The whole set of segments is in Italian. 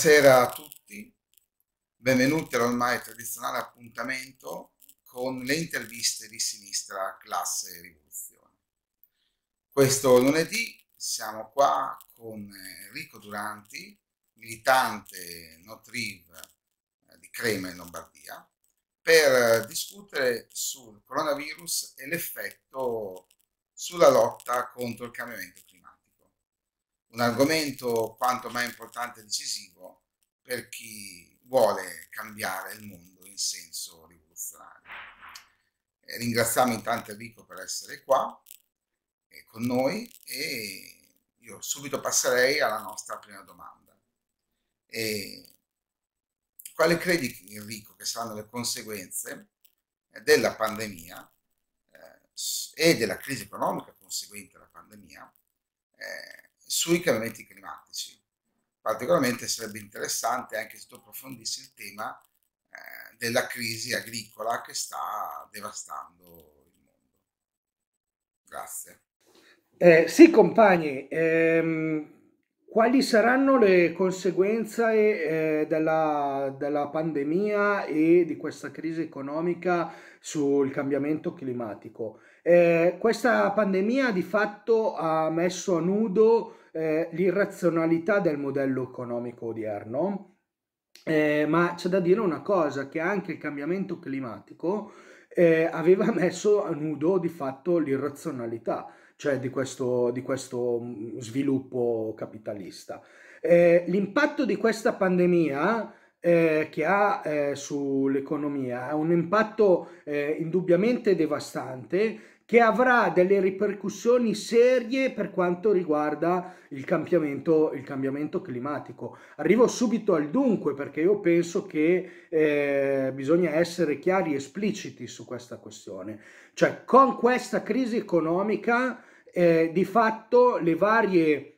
Buonasera a tutti, benvenuti all'ormai tradizionale appuntamento con le interviste di sinistra classe e rivoluzione. Questo lunedì siamo qua con Enrico Duranti, militante Notriv eh, di Crema in Lombardia, per discutere sul coronavirus e l'effetto sulla lotta contro il cambiamento climatico un argomento quanto mai importante e decisivo per chi vuole cambiare il mondo in senso rivoluzionario. Eh, ringraziamo intanto Enrico per essere qua eh, con noi e io subito passerei alla nostra prima domanda. E quale credi, Enrico, che saranno le conseguenze eh, della pandemia eh, e della crisi economica conseguente alla pandemia eh, sui cambiamenti climatici? particolarmente sarebbe interessante anche se tu approfondissi il tema eh, della crisi agricola che sta devastando il mondo. Grazie. Eh, sì, compagni, ehm, quali saranno le conseguenze eh, della, della, pandemia e di questa crisi economica sul cambiamento climatico? Eh, questa pandemia di fatto ha messo a nudo eh, l'irrazionalità del modello economico odierno, eh, ma c'è da dire una cosa, che anche il cambiamento climatico eh, aveva messo a nudo di fatto l'irrazionalità, cioè di questo, di questo mm, sviluppo capitalista. Eh, l'impatto di questa pandemia eh, che ha eh, sull'economia ha un impatto eh, indubbiamente devastante che avrà delle ripercussioni serie per quanto riguarda il cambiamento, il cambiamento climatico. Arrivo subito al dunque perché io penso che eh, bisogna essere chiari e espliciti su questa questione. Cioè con questa crisi economica eh, di fatto le varie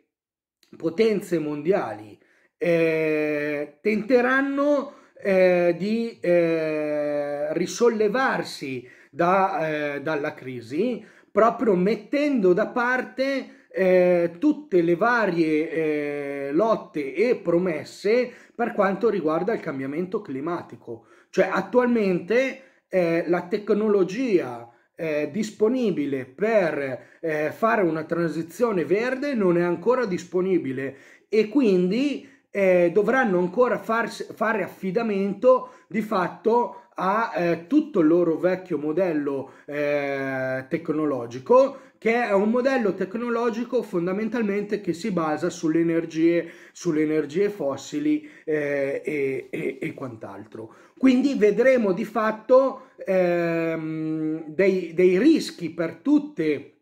potenze mondiali eh, tenteranno eh, di eh, risollevarsi da, eh, dalla crisi, proprio mettendo da parte eh, tutte le varie eh, lotte e promesse per quanto riguarda il cambiamento climatico. Cioè attualmente eh, la tecnologia eh, disponibile per eh, fare una transizione verde non è ancora disponibile e quindi eh, dovranno ancora farsi, fare affidamento di fatto a eh, tutto il loro vecchio modello eh, tecnologico che è un modello tecnologico fondamentalmente che si basa sulle energie, sulle energie fossili eh, e, e, e, quant'altro. Quindi vedremo di fatto ehm, dei, dei, rischi per tutti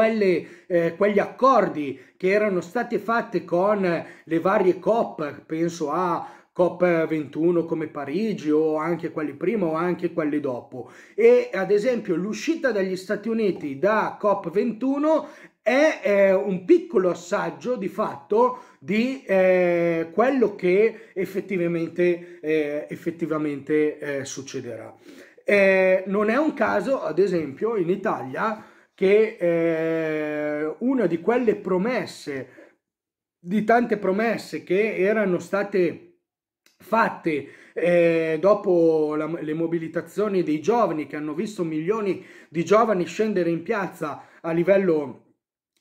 eh, quegli accordi che erano stati fatti con le varie COP, penso a Cop 21 come Parigi o anche quelli prima o anche quelli dopo. E ad esempio l'uscita degli Stati Uniti da COP21 è eh, un piccolo assaggio di fatto di eh, quello che effettivamente, eh, effettivamente eh, succederà. Eh, non è un caso, ad esempio, in Italia che eh, una di quelle promesse, di tante promesse che erano state fatte eh, dopo la, le mobilitazioni dei giovani che hanno visto milioni di giovani scendere in piazza a livello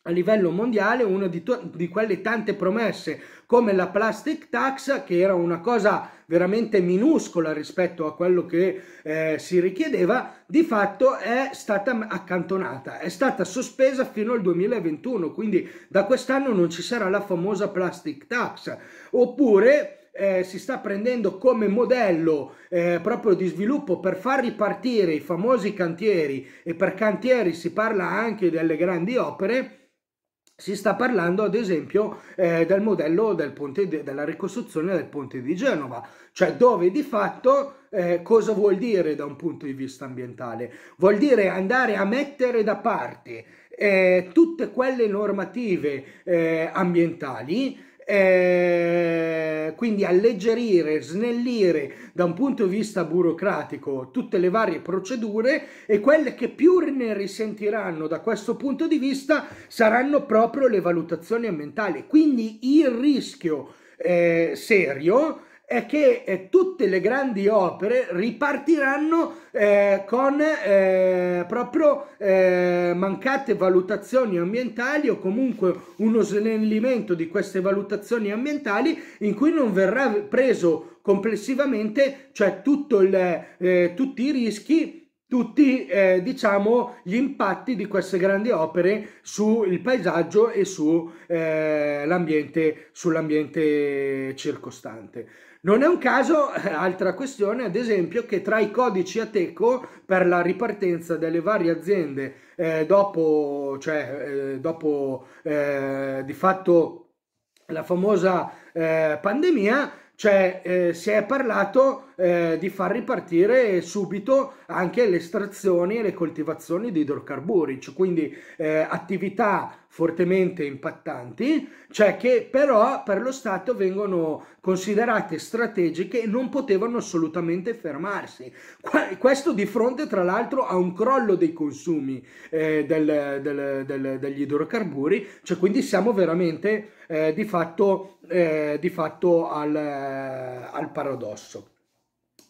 a livello mondiale una di, di, quelle tante promesse come la plastic tax che era una cosa veramente minuscola rispetto a quello che eh, si richiedeva di fatto è stata accantonata è stata sospesa fino al 2021 quindi da quest'anno non ci sarà la famosa plastic tax oppure eh, si sta prendendo come modello eh, proprio di sviluppo per far ripartire i famosi cantieri e per cantieri si parla anche delle grandi opere si sta parlando ad esempio eh, del modello del di, della ricostruzione del ponte di Genova, cioè dove di fatto eh, cosa vuol dire da un punto di vista ambientale? Vuol dire andare a mettere da parte eh, tutte quelle normative eh, ambientali eh, quindi alleggerire, snellire da un punto di vista burocratico tutte le varie procedure e quelle che più ne risentiranno da questo punto di vista saranno proprio le valutazioni ambientali. Quindi il rischio eh, serio è che eh, tutte le grandi opere ripartiranno eh, con eh, proprio eh, mancate valutazioni ambientali o comunque uno snellimento di queste valutazioni ambientali in cui non verrà preso complessivamente cioè il, eh, tutti i rischi tutti eh, diciamo gli impatti di queste grandi opere sul paesaggio e eh, sull'ambiente eh, sull circostante. Non è un caso, eh, altra questione, ad esempio, che tra i codici Ateco per la ripartenza delle varie aziende eh, dopo, cioè, eh, dopo eh, di fatto la famosa eh, pandemia, cioè, eh, si è parlato eh, di far ripartire subito anche le estrazioni e le coltivazioni di idrocarburi, cioè quindi eh, attività fortemente impattanti, cioè che però per lo Stato vengono considerate strategiche e non potevano assolutamente fermarsi. Questo di fronte tra l'altro a un crollo dei consumi eh, del, del, del, degli idrocarburi, cioè quindi siamo veramente eh, di fatto, eh, di fatto al, al paradosso.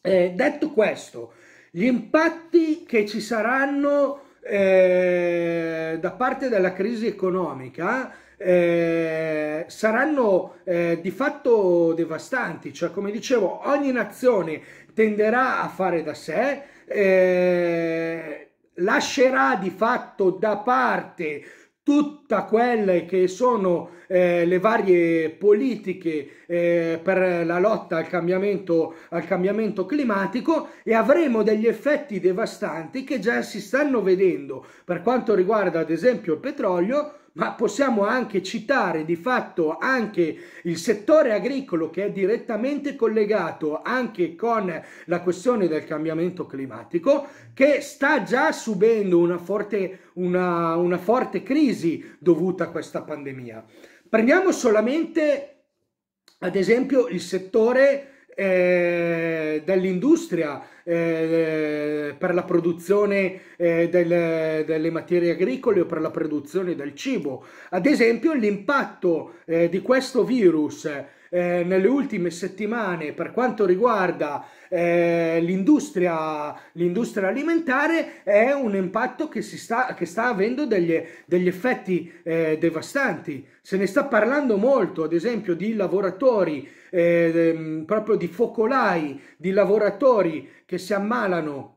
Eh, detto questo, gli impatti che ci saranno eh, da parte della crisi economica eh, saranno eh, di fatto devastanti, cioè come dicevo ogni nazione tenderà a fare da sé, eh, lascerà di fatto da parte tutte quelle che sono eh, le varie politiche eh, per la lotta al cambiamento, al cambiamento climatico e avremo degli effetti devastanti che già si stanno vedendo per quanto riguarda ad esempio il petrolio ma possiamo anche citare di fatto anche il settore agricolo che è direttamente collegato anche con la questione del cambiamento climatico che sta già subendo una forte, una, una forte crisi dovuta a questa pandemia. Prendiamo solamente ad esempio il settore eh, dell'industria eh, per la produzione eh, del, delle materie agricole o per la produzione del cibo. Ad esempio l'impatto eh, di questo virus eh, nelle ultime settimane per quanto riguarda eh, l'industria, l'industria alimentare è un impatto che, si sta, che sta avendo degli, degli effetti eh, devastanti. Se ne sta parlando molto, ad esempio, di lavoratori, eh, ehm, proprio di focolai, di lavoratori che si ammalano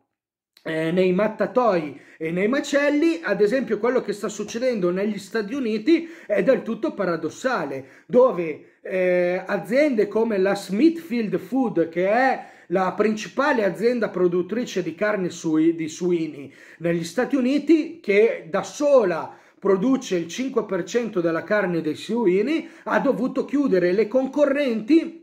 eh, nei mattatoi e nei macelli, ad esempio quello che sta succedendo negli Stati Uniti è del tutto paradossale, dove eh, aziende come la Smithfield Food, che è la principale azienda produttrice di carne sui, di suini negli Stati Uniti, che da sola produce il 5% della carne dei suini, ha dovuto chiudere le concorrenti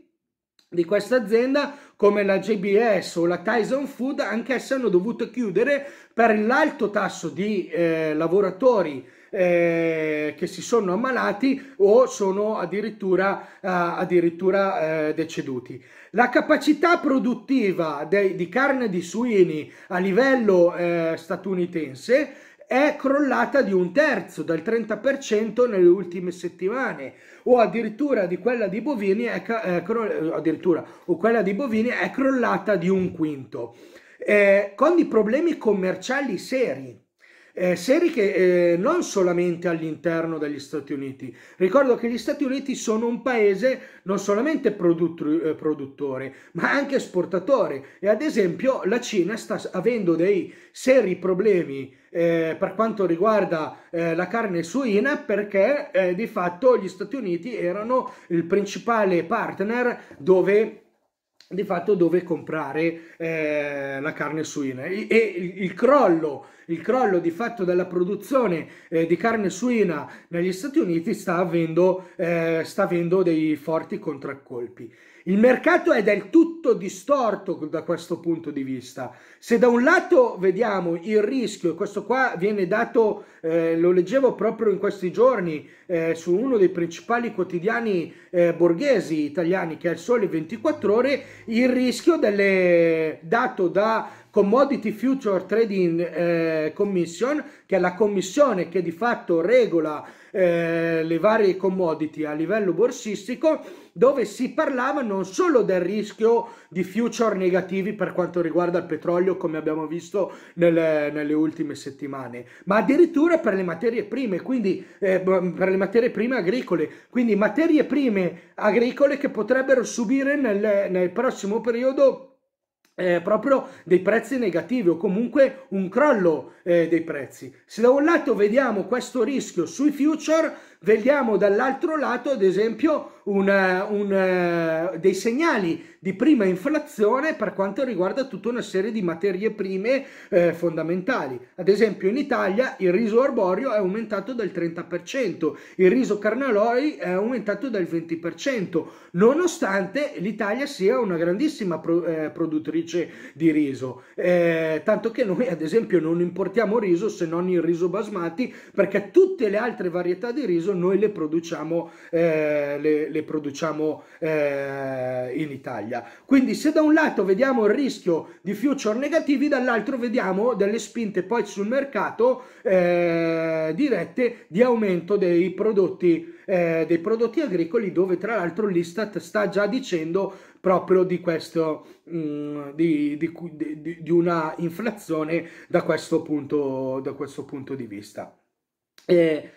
di questa azienda come la JBS o la Tyson Food anch'esse hanno dovuto chiudere per l'alto tasso di eh, lavoratori eh, che si sono ammalati o sono addirittura, eh, addirittura eh, deceduti. La capacità produttiva de- di carne di suini a livello eh, statunitense è crollata di un terzo, dal 30% nelle ultime settimane, o addirittura di quella di Bovini è, è eh, eh, addirittura, o quella di Bovini è crollata di un quinto, eh, con dei problemi commerciali seri eh, serie che eh, non solamente all'interno degli Stati Uniti. Ricordo che gli Stati Uniti sono un paese non solamente eh, produttore, ma anche esportatore e ad esempio la Cina sta avendo dei seri problemi eh, per quanto riguarda eh, la carne suina perché eh, di fatto gli Stati Uniti erano il principale partner dove di fatto dove comprare eh, la carne suina e, e il, il crollo il crollo di fatto della produzione eh, di carne suina negli Stati Uniti sta avendo, eh, sta avendo dei forti contraccolpi. Il mercato è del tutto distorto da questo punto di vista. Se da un lato vediamo il rischio, e questo qua viene dato, eh, lo leggevo proprio in questi giorni, eh, su uno dei principali quotidiani eh, borghesi italiani, che è il Sole 24 Ore, il rischio delle, dato da Commodity Future Trading eh, Commission, che è la commissione che di fatto regola eh, le varie commodity a livello borsistico, dove si parlava non solo del rischio di future negativi per quanto riguarda il petrolio, come abbiamo visto nelle, nelle ultime settimane, ma addirittura per le materie prime, quindi eh, per le materie prime agricole, quindi materie prime agricole che potrebbero subire nel, nel prossimo periodo eh, proprio dei prezzi negativi o comunque un crollo eh, dei prezzi. Se da un lato vediamo questo rischio sui future, vediamo dall'altro lato ad esempio una, eh, una, eh, dei segnali di prima inflazione per quanto riguarda tutta una serie di materie prime eh, fondamentali. Ad esempio in Italia il riso arborio è aumentato del 30%, il riso carnaloi è aumentato del 20%, nonostante l'Italia sia una grandissima pro, eh, produttrice di riso, eh, tanto che noi ad esempio non importiamo riso se non il riso basmati perché tutte le altre varietà di riso peso, noi le produciamo, eh, le, le produciamo eh, in Italia. Quindi se da un lato vediamo il rischio di future negativi, dall'altro vediamo delle spinte poi sul mercato eh, dirette di aumento dei prodotti, eh, dei prodotti agricoli dove tra l'altro l'Istat sta già dicendo proprio di questo mm, di, di, di, una inflazione da questo punto, da questo punto di vista. Eh,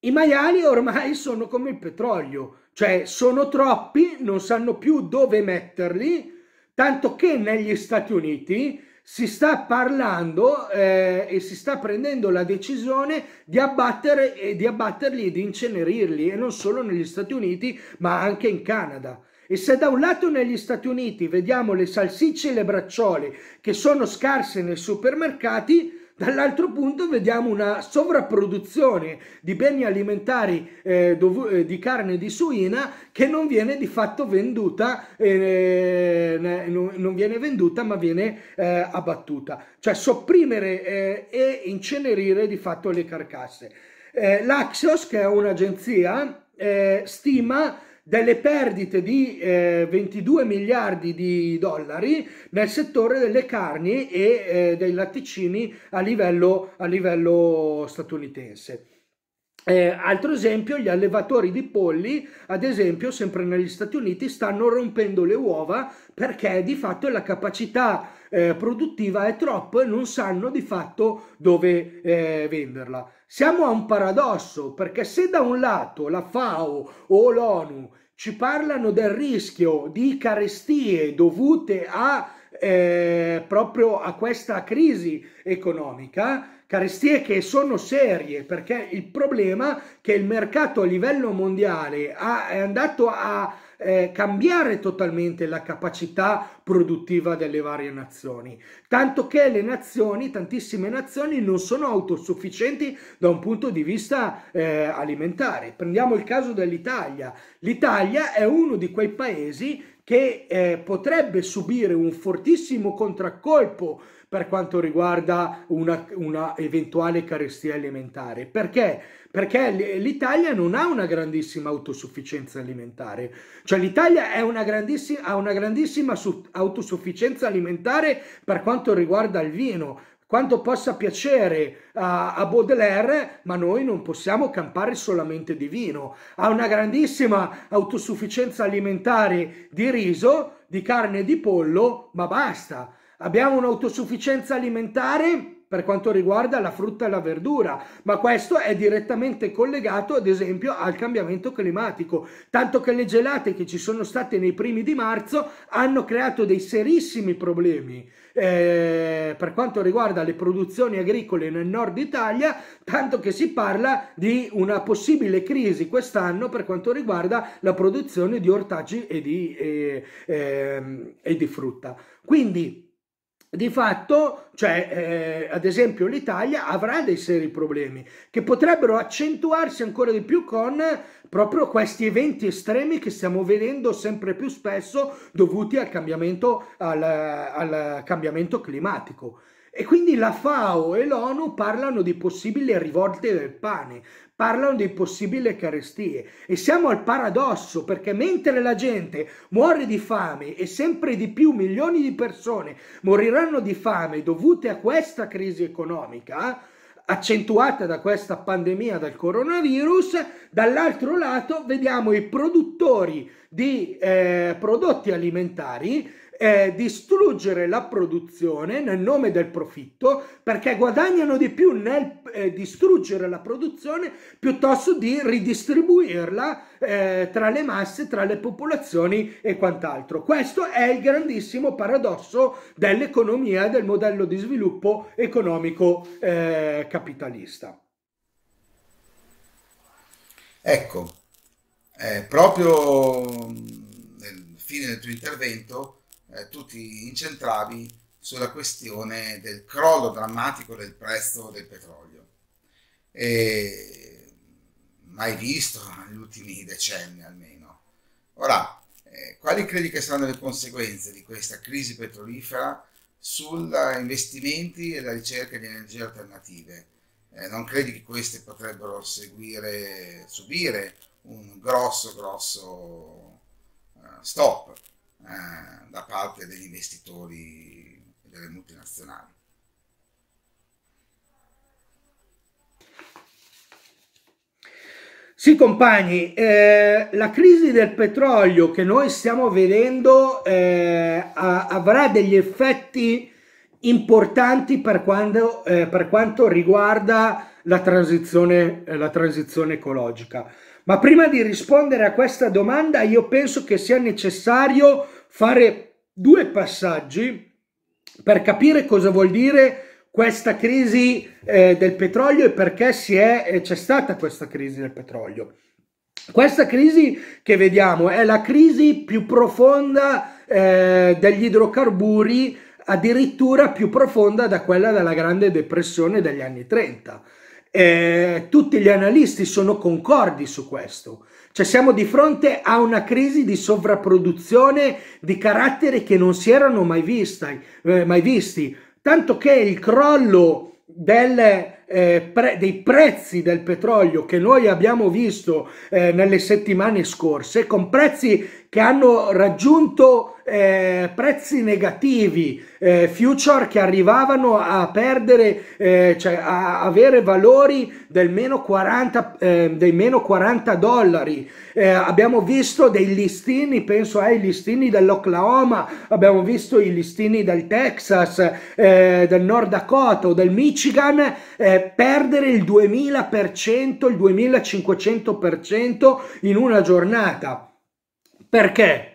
i maiali ormai sono come il petrolio, cioè sono troppi, non sanno più dove metterli, tanto che negli Stati Uniti si sta parlando eh, e si sta prendendo la decisione di, abbattere, eh, di abbatterli e di incenerirli, e non solo negli Stati Uniti, ma anche in Canada. E se da un lato negli Stati Uniti vediamo le salsicce e le bracciole che sono scarse nei supermercati, Dall'altro punto vediamo una sovrapproduzione di beni alimentari eh, eh, di carne di suina che non viene di fatto venduta, eh, non viene venduta ma viene eh, abbattuta, cioè sopprimere eh, e incenerire di fatto le carcasse. Eh, L'Axios, che è un'agenzia, stima delle perdite di eh, 22 miliardi di dollari nel settore delle carni e eh, dei latticini a livello, a livello statunitense. Eh, altro esempio, gli allevatori di polli, ad esempio, sempre negli Stati Uniti, stanno rompendo le uova perché di fatto la capacità eh, produttiva è troppa e non sanno di fatto dove eh, venderla. Siamo a un paradosso perché se da un lato la FAO o l'ONU ci parlano del rischio di carestie dovute a, eh, proprio a questa crisi economica, carestie che sono serie perché il problema è che il mercato a livello mondiale ha, è andato a eh, cambiare totalmente la capacità produttiva delle varie nazioni, tanto che le nazioni, tantissime nazioni, non sono autosufficienti da un punto di vista eh, alimentare. Prendiamo il caso dell'Italia. L'Italia è uno di quei paesi che eh, potrebbe subire un fortissimo contraccolpo per quanto riguarda una, una eventuale carestia alimentare. Perché? Perché l'Italia non ha una grandissima autosufficienza alimentare, cioè l'Italia ha una grandissima autosufficienza alimentare per quanto riguarda il vino, quanto possa piacere a, Baudelaire, ma noi non possiamo campare solamente di vino. Ha una grandissima autosufficienza alimentare di riso, di carne e di pollo, ma basta. Abbiamo un'autosufficienza alimentare per quanto riguarda la frutta e la verdura, ma questo è direttamente collegato ad esempio al cambiamento climatico, tanto che le gelate che ci sono state nei primi di marzo hanno creato dei serissimi problemi eh, per quanto riguarda le produzioni agricole nel nord Italia, tanto che si parla di una possibile crisi quest'anno per quanto riguarda la produzione di ortaggi e di, eh, eh, e di frutta. Quindi, di fatto, cioè, eh, ad esempio, l'Italia avrà dei seri problemi che potrebbero accentuarsi ancora di più con proprio questi eventi estremi che stiamo vedendo sempre più spesso dovuti al cambiamento, al, al cambiamento climatico. E quindi la FAO e l'ONU parlano di possibili rivolte del pane, parlano di possibili carestie e siamo al paradosso perché mentre la gente muore di fame e sempre di più milioni di persone moriranno di fame dovute a questa crisi economica, accentuata da questa pandemia del coronavirus, dall'altro lato vediamo i produttori di eh, prodotti alimentari eh, distruggere la produzione nel nome del profitto perché guadagnano di più nel eh, distruggere la produzione piuttosto di ridistribuirla eh, tra le masse, tra le popolazioni e quant'altro. Questo è il grandissimo paradosso dell'economia del modello di sviluppo economico eh, capitalista. Ecco, eh, proprio mm, nel fine del tuo intervento eh, tu ti incentravi sulla questione del crollo drammatico del prezzo del petrolio. E mai visto negli ultimi decenni almeno. Ora, eh, quali credi che saranno le conseguenze di questa crisi petrolifera sugli eh, investimenti e la ricerca di energie alternative? Eh, non credi che queste potrebbero seguire, subire un grosso, grosso eh, stop? Eh, da parte degli investitori e delle multinazionali. Sì compagni, eh, la crisi del petrolio che noi stiamo vedendo eh, a, avrà degli effetti importanti per, quando, eh, per quanto riguarda la transizione, eh, la transizione ecologica. Ma prima di rispondere a questa domanda io penso che sia necessario fare due passaggi per capire cosa vuol dire questa crisi eh, del petrolio e perché eh, c'è stata questa crisi del petrolio. Questa crisi che vediamo è la crisi più profonda eh, degli idrocarburi, addirittura più profonda da quella della Grande Depressione degli anni 30. Eh, tutti gli analisti sono concordi su questo. Cioè siamo di fronte a una crisi di sovrapproduzione di caratteri che non si erano mai, vista, eh, mai visti, tanto che il crollo del, eh, pre dei prezzi del petrolio che noi abbiamo visto eh, nelle settimane scorse, con prezzi che hanno raggiunto eh, prezzi negativi, eh, future che arrivavano a perdere, eh, cioè a avere valori del meno 40, eh, dei meno 40 dollari. Eh, abbiamo visto dei listini, penso ai listini dell'Oklahoma, abbiamo visto i listini del Texas, eh, del Nord Dakota o del Michigan perdere il 2000%, il 2500% in una giornata. Perché?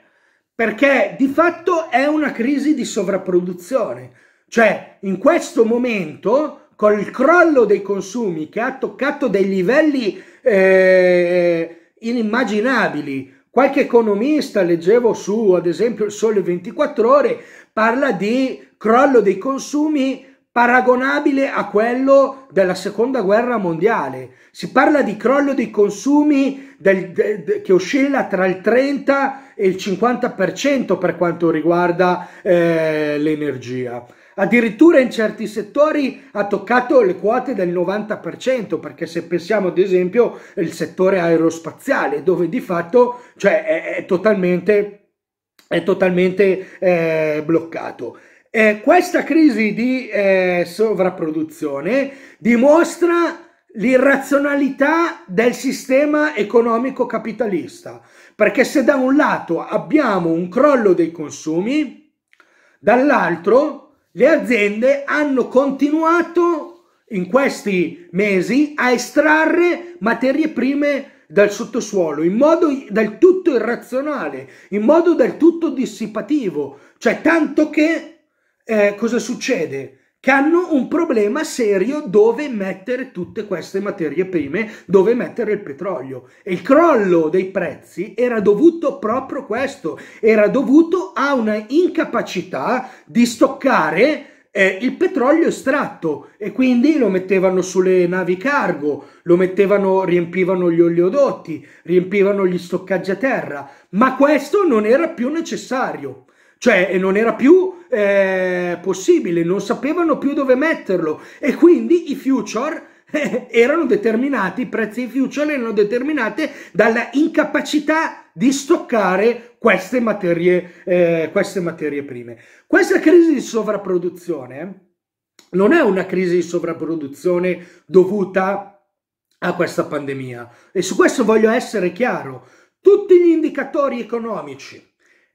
perché di fatto è una crisi di sovrapproduzione. Cioè, in questo momento, col crollo dei consumi che ha toccato dei livelli eh, inimmaginabili, qualche economista, leggevo su, ad esempio, il Sole 24 ore, parla di crollo dei consumi paragonabile a quello della seconda guerra mondiale. Si parla di crollo dei consumi del, de, de, che oscilla tra il 30 e il 50% per quanto riguarda eh, l'energia. Addirittura in certi settori ha toccato le quote del 90%, perché se pensiamo ad esempio al settore aerospaziale, dove di fatto cioè, è, è, totalmente, è totalmente eh, bloccato. Eh, questa crisi di eh, sovrapproduzione dimostra l'irrazionalità del sistema economico capitalista, perché se da un lato abbiamo un crollo dei consumi, dall'altro le aziende hanno continuato in questi mesi a estrarre materie prime dal sottosuolo in modo del tutto irrazionale, in modo del tutto dissipativo, cioè tanto che eh, cosa succede? Che hanno un problema serio dove mettere tutte queste materie prime, dove mettere il petrolio. E il crollo dei prezzi era dovuto proprio a questo, era dovuto a una incapacità di stoccare eh, il petrolio estratto e quindi lo mettevano sulle navi cargo, lo mettevano, riempivano gli oleodotti, riempivano gli stoccaggi a terra, ma questo non era più necessario, cioè non era più eh, possibile, non sapevano più dove metterlo e quindi i future eh, erano determinati, i prezzi future erano determinati dalla incapacità di stoccare queste materie, eh, queste materie prime. Questa crisi di sovrapproduzione non è una crisi di sovrapproduzione dovuta a questa pandemia e su questo voglio essere chiaro. Tutti gli indicatori economici,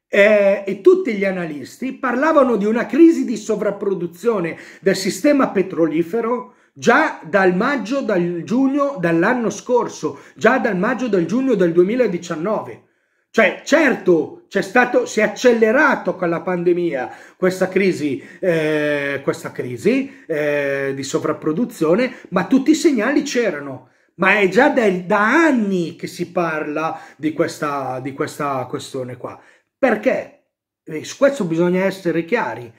eh, e tutti gli analisti parlavano di una crisi di sovrapproduzione del sistema petrolifero già dal maggio, dal giugno dell'anno scorso, già dal maggio, dal giugno del 2019. Cioè, certo, c'è stato, si è accelerato con la pandemia questa crisi, eh, questa crisi eh, di sovrapproduzione, ma tutti i segnali c'erano. Ma è già del, da anni che si parla di questa, di questa questione qua. Perché? E eh, su questo bisogna essere chiari.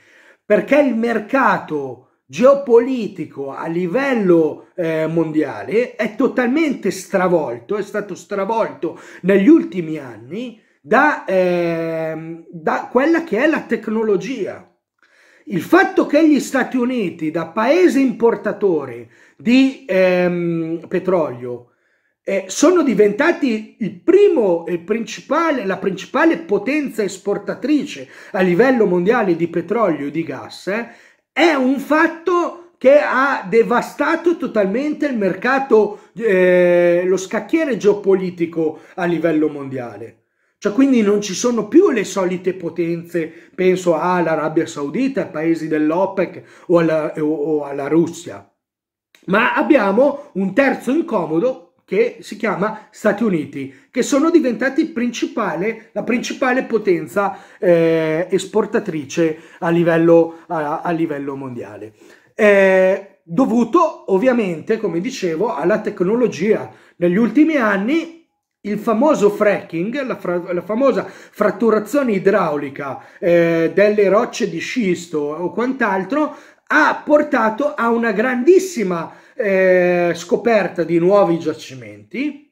Perché il mercato geopolitico a livello eh, mondiale è totalmente stravolto, è stato stravolto negli ultimi anni da, eh, da quella che è la tecnologia. Il fatto che gli Stati Uniti, da paese importatore di ehm, petrolio, eh, sono diventati il primo, il principale, la principale potenza esportatrice a livello mondiale di petrolio e di gas, eh, è un fatto che ha devastato totalmente il mercato, eh, lo scacchiere geopolitico a livello mondiale. Cioè, quindi non ci sono più le solite potenze, penso all'Arabia Saudita, ai paesi dell'OPEC o o, o alla Russia. Ma abbiamo un terzo incomodo che si chiama Stati Uniti, che sono diventati principale, la principale potenza eh, esportatrice a livello, a, a livello mondiale. Eh, dovuto ovviamente, come dicevo, alla tecnologia. Negli ultimi anni il famoso fracking, la, fra la famosa fratturazione idraulica eh, delle rocce di scisto o quant'altro, ha portato a una grandissima eh, scoperta di nuovi giacimenti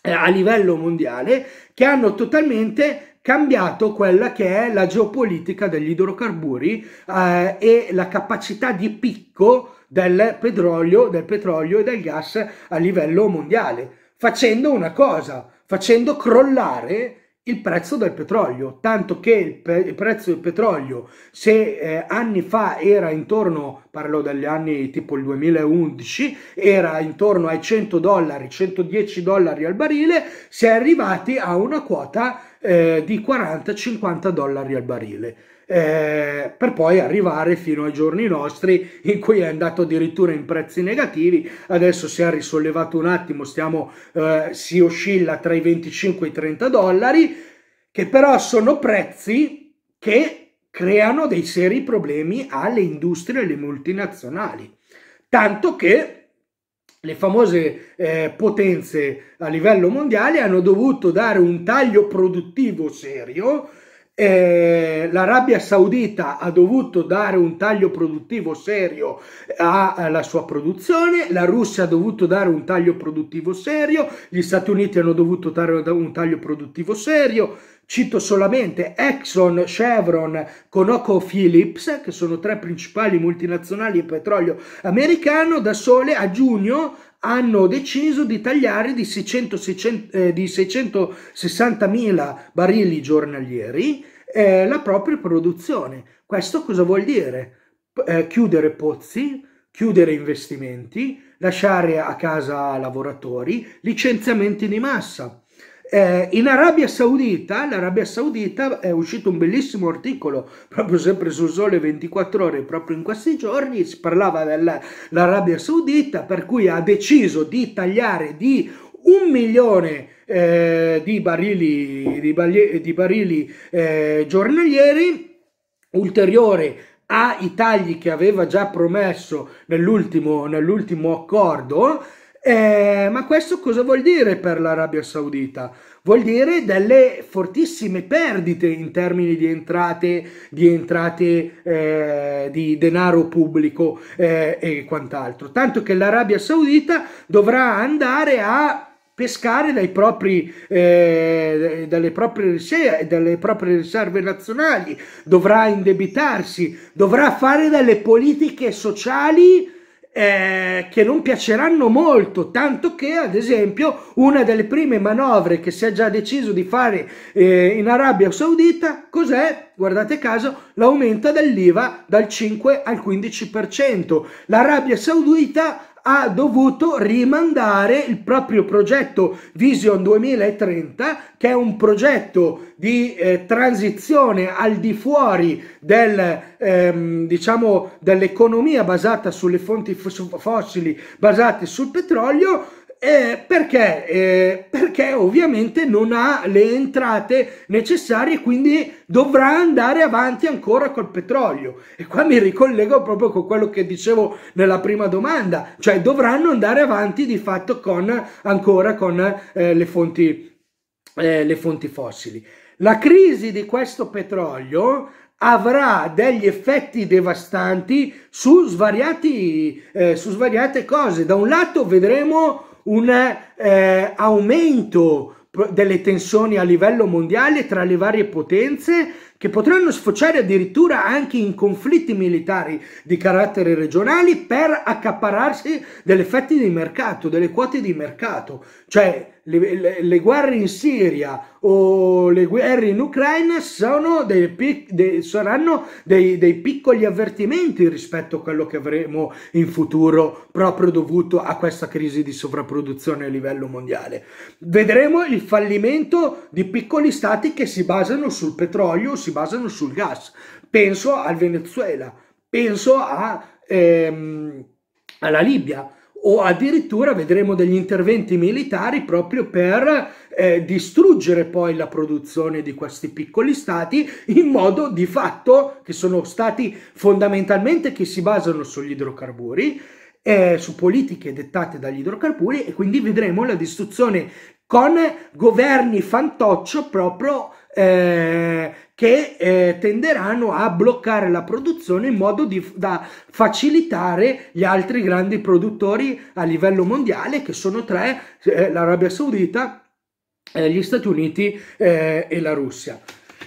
eh, a livello mondiale che hanno totalmente cambiato quella che è la geopolitica degli idrocarburi eh, e la capacità di picco del petrolio, del petrolio e del gas a livello mondiale, facendo una cosa, facendo crollare il prezzo del petrolio, tanto che il, pe il prezzo del petrolio, se eh, anni fa era intorno, parlo degli anni tipo il 2011, era intorno ai 100 dollari, 110 dollari al barile, si è arrivati a una quota eh, di 40-50 dollari al barile eh, per poi arrivare fino ai giorni nostri in cui è andato addirittura in prezzi negativi, adesso si è risollevato un attimo, stiamo, eh, si oscilla tra i 25 e i 30 dollari, che però sono prezzi che creano dei seri problemi alle industrie e alle multinazionali, tanto che le famose eh, potenze a livello mondiale hanno dovuto dare un taglio produttivo serio eh, l'Arabia Saudita ha dovuto dare un taglio produttivo serio alla sua produzione, la Russia ha dovuto dare un taglio produttivo serio, gli Stati Uniti hanno dovuto dare un taglio produttivo serio, Cito solamente Exxon, Chevron, Conoco Phillips, che sono tre principali multinazionali di petrolio americano, da sole a giugno hanno deciso di tagliare di, 600, 600, eh, di 660.000 barili giornalieri eh, la propria produzione. Questo cosa vuol dire? Eh, chiudere pozzi, chiudere investimenti, lasciare a casa lavoratori, licenziamenti di massa. Eh, in Arabia Saudita, l'Arabia Saudita è uscito un bellissimo articolo proprio sempre sul Sole 24 Ore, proprio in questi giorni si parlava dell'Arabia Saudita, per cui ha deciso di tagliare di un milione eh, di barili, di barili, di barili eh, giornalieri ulteriore ai tagli che aveva già promesso nell'ultimo, nell'ultimo accordo eh, ma questo cosa vuol dire per l'Arabia Saudita? Vuol dire delle fortissime perdite in termini di entrate, di, entrate, eh, di denaro pubblico eh, e quant'altro. Tanto che l'Arabia Saudita dovrà andare a pescare dai propri, eh, dalle, proprie riserve, dalle proprie riserve nazionali, dovrà indebitarsi, dovrà fare delle politiche sociali eh, che non piaceranno molto, tanto che ad esempio una delle prime manovre che si è già deciso di fare eh, in Arabia Saudita, cos'è? Guardate caso, l'aumento dell'IVA dal 5 al 15%. L'Arabia Saudita ha dovuto rimandare il proprio progetto Vision 2030, che è un progetto di eh, transizione al di fuori del, ehm, diciamo, dell'economia basata sulle fonti fossili basate sul petrolio eh, perché? Eh, perché ovviamente non ha le entrate necessarie, quindi dovrà andare avanti ancora col petrolio. E qua mi ricollego proprio con quello che dicevo nella prima domanda, cioè dovranno andare avanti di fatto con, ancora con eh, le, fonti, eh, le fonti fossili. La crisi di questo petrolio avrà degli effetti devastanti su, svariati, eh, su svariate cose. Da un lato vedremo un eh, aumento delle tensioni a livello mondiale tra le varie potenze che potranno sfociare addirittura anche in conflitti militari di carattere regionale per accaparrarsi delle fette di mercato, delle quote di mercato. Cioè, le, le, le, guerre in Siria o le guerre in Ucraina dei dei, saranno dei, dei, piccoli avvertimenti rispetto a quello che avremo in futuro proprio dovuto a questa crisi di sovrapproduzione a livello mondiale. Vedremo il fallimento di piccoli stati che si basano sul petrolio, si basano sul gas. Penso al Venezuela, penso a, ehm, alla Libia o addirittura vedremo degli interventi militari proprio per eh, distruggere poi la produzione di questi piccoli stati in modo di fatto che sono stati fondamentalmente che si basano sugli idrocarburi, eh, su politiche dettate dagli idrocarburi e quindi vedremo la distruzione con governi fantoccio proprio eh, che eh, tenderanno a bloccare la produzione in modo di, da facilitare gli altri grandi produttori a livello mondiale, che sono tre, eh, l'Arabia Saudita, eh, gli Stati Uniti eh, e la Russia.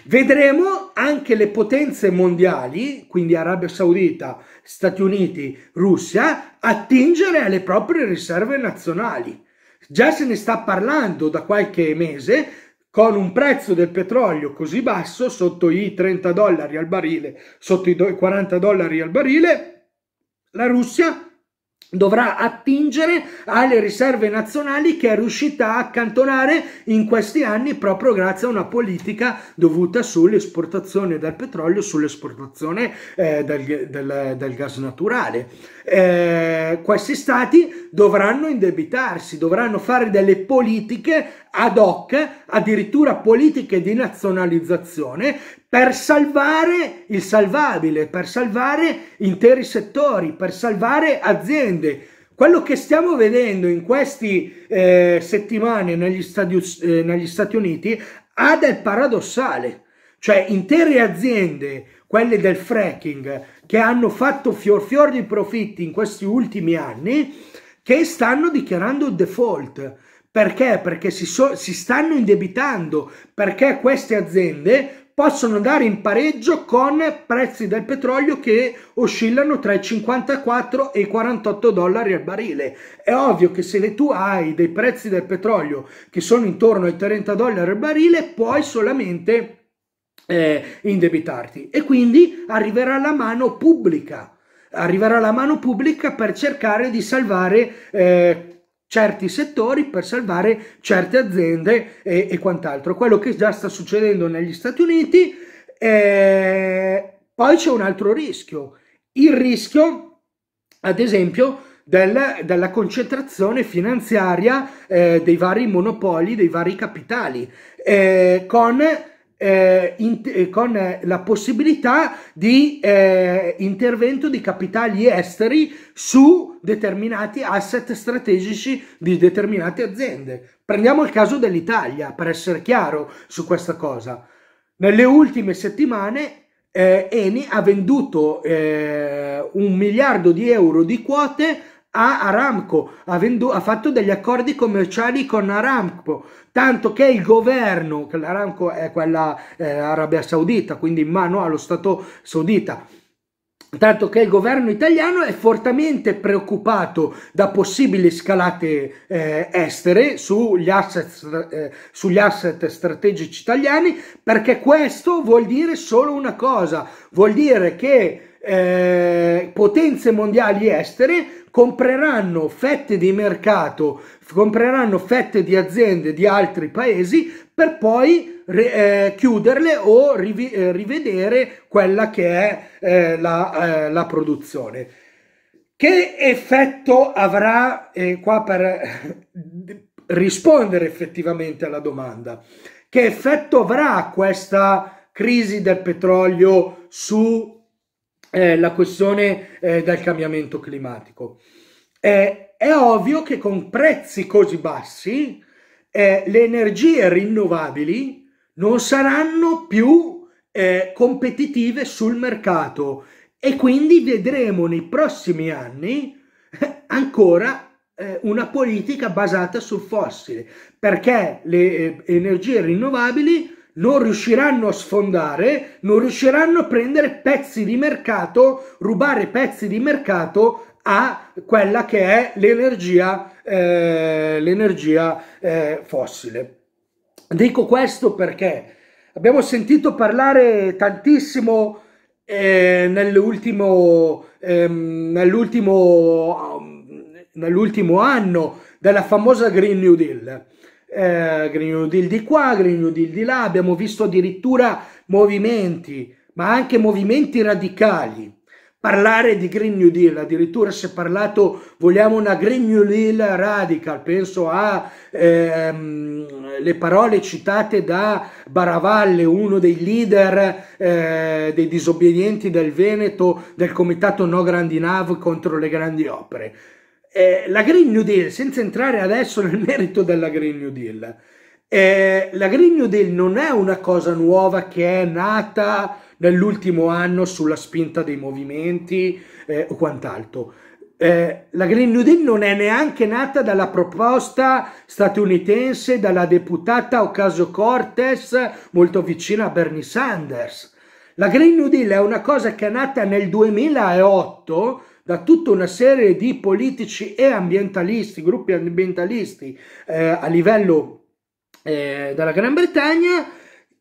Vedremo anche le potenze mondiali, quindi Arabia Saudita, Stati Uniti, Russia, attingere alle proprie riserve nazionali. Già se ne sta parlando da qualche mese con un prezzo del petrolio così basso, sotto i 30 dollari al barile, sotto i 40 dollari al barile, la Russia dovrà attingere alle riserve nazionali che è riuscita a accantonare in questi anni proprio grazie a una politica dovuta sull'esportazione del petrolio, sull'esportazione eh, del, del, del, gas naturale. Eh, questi stati dovranno indebitarsi, dovranno fare delle politiche ad hoc, addirittura politiche di nazionalizzazione, per salvare il salvabile, per salvare interi settori, per salvare aziende. Quello che stiamo vedendo in queste eh, settimane negli Stati, eh, negli Stati Uniti ha del paradossale, cioè intere aziende, quelle del fracking, che hanno fatto fior fior di profitti in questi ultimi anni, che stanno dichiarando default. Perché? Perché si, so si stanno indebitando, perché queste aziende possono andare in pareggio con prezzi del petrolio che oscillano tra i 54 e i 48 dollari al barile. È ovvio che se tu hai dei prezzi del petrolio che sono intorno ai 30 dollari al barile, puoi solamente eh, indebitarti e quindi arriverà la mano pubblica arriverà la mano pubblica per cercare di salvare eh, certi settori per salvare certe aziende e, e quant'altro. Quello che già sta succedendo negli Stati Uniti. Eh, poi c'è un altro rischio, il rischio, ad esempio, del, della concentrazione finanziaria eh, dei vari monopoli, dei vari capitali, eh, con eh, in, eh, con eh, la possibilità di eh, intervento di capitali esteri su determinati asset strategici di determinate aziende. Prendiamo il caso dell'Italia, per essere chiaro su questa cosa. Nelle ultime settimane eh, Eni ha venduto eh, un miliardo di euro di quote a Aramco, ha, vendu- ha fatto degli accordi commerciali con Aramco, tanto che il governo, che l'Aramco è quella eh, Arabia Saudita, quindi in mano allo Stato saudita, Tanto che il governo italiano è fortemente preoccupato da possibili scalate eh, estere sugli asset, eh, sugli asset strategici italiani, perché questo vuol dire solo una cosa, vuol dire che eh, potenze mondiali estere compreranno fette di mercato, compreranno fette di aziende di altri paesi per poi eh, chiuderle o riv eh, rivedere quella che è eh, la, eh, la, produzione. Che effetto avrà, qua per eh, rispondere effettivamente alla domanda, che effetto avrà questa crisi del petrolio su eh, la questione eh, del cambiamento climatico. Eh, è ovvio che con prezzi così bassi eh, le energie rinnovabili non saranno più eh, competitive sul mercato e quindi vedremo nei prossimi anni eh, ancora una politica basata sul fossile perché le energie rinnovabili non riusciranno a sfondare, non riusciranno a prendere pezzi di mercato, rubare pezzi di mercato a quella che è l'energia, eh, l'energia eh, fossile. Dico questo perché abbiamo sentito parlare tantissimo eh, nell'ultimo, ehm, nell'ultimo, ehm, nell'ultimo anno della famosa Green New Deal eh, Green New Deal di qua, Green New Deal di là, abbiamo visto addirittura movimenti, ma anche movimenti radicali. Parlare di Green New Deal, addirittura si è parlato, vogliamo una Green New Deal radical, penso alle ehm, parole citate da Baravalle, uno dei leader eh, dei disobbedienti del Veneto del comitato No Grandi Nav contro le grandi opere eh, la Green New Deal, senza entrare adesso nel merito della Green New Deal, eh, la Green New Deal non è una cosa nuova che è nata nell'ultimo anno sulla spinta dei movimenti eh, o quant'altro. Eh, la Green New Deal non è neanche nata dalla proposta statunitense dalla deputata Ocasio Cortez, molto vicina a Bernie Sanders. La Green New Deal è una cosa che è nata nel 2008 da tutta una serie di politici e ambientalisti, gruppi ambientalisti eh, a livello eh, della Gran Bretagna,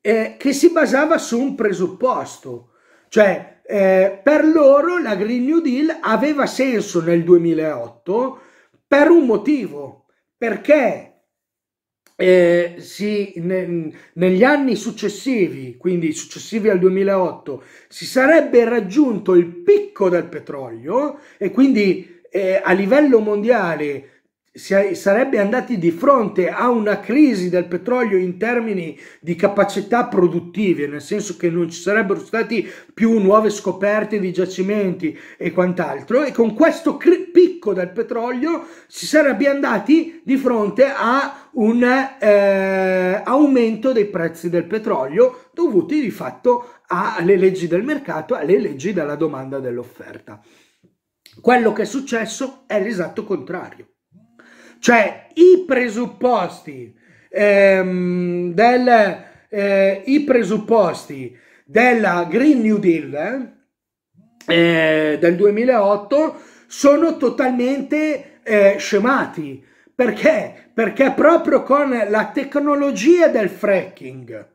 eh, che si basava su un presupposto, cioè eh, per loro la Green New Deal aveva senso nel 2008 per un motivo, perché eh, si, ne, negli anni successivi, quindi successivi al 2008, si sarebbe raggiunto il picco del petrolio e quindi eh, a livello mondiale sarebbe andati di fronte a una crisi del petrolio in termini di capacità produttive, nel senso che non ci sarebbero stati più nuove scoperte di giacimenti e quant'altro, e con questo picco del petrolio si sarebbe andati di fronte a un eh, aumento dei prezzi del petrolio dovuti di fatto alle leggi del mercato, alle leggi della domanda e dell'offerta. Quello che è successo è l'esatto contrario. Cioè i presupposti, ehm, del, eh, i presupposti della Green New Deal eh, eh del 2008 sono totalmente eh, scemati. Perché? Perché proprio con la tecnologia del fracking,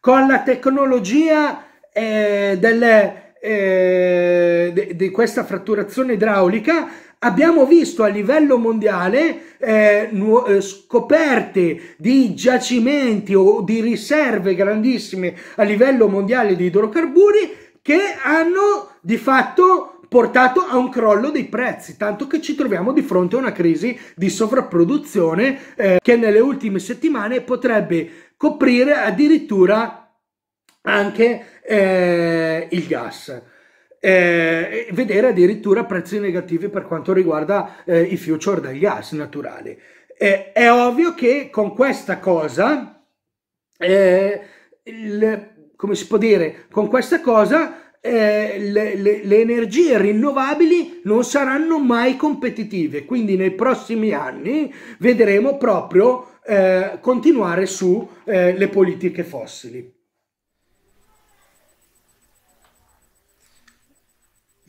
con la tecnologia eh, delle, eh, di de, de questa fratturazione idraulica, abbiamo visto a livello mondiale eh, eh, scoperte di giacimenti o di riserve grandissime a livello mondiale di idrocarburi che hanno di fatto portato a un crollo dei prezzi, tanto che ci troviamo di fronte a una crisi di sovrapproduzione eh, che nelle ultime settimane potrebbe coprire addirittura anche eh, il gas eh, vedere addirittura prezzi negativi per quanto riguarda eh, i future del gas naturale. Eh, è ovvio che con questa cosa, eh, il, come si può dire, con questa cosa eh, le, le, le, energie rinnovabili non saranno mai competitive, quindi nei prossimi anni vedremo proprio eh, continuare sulle eh, politiche fossili.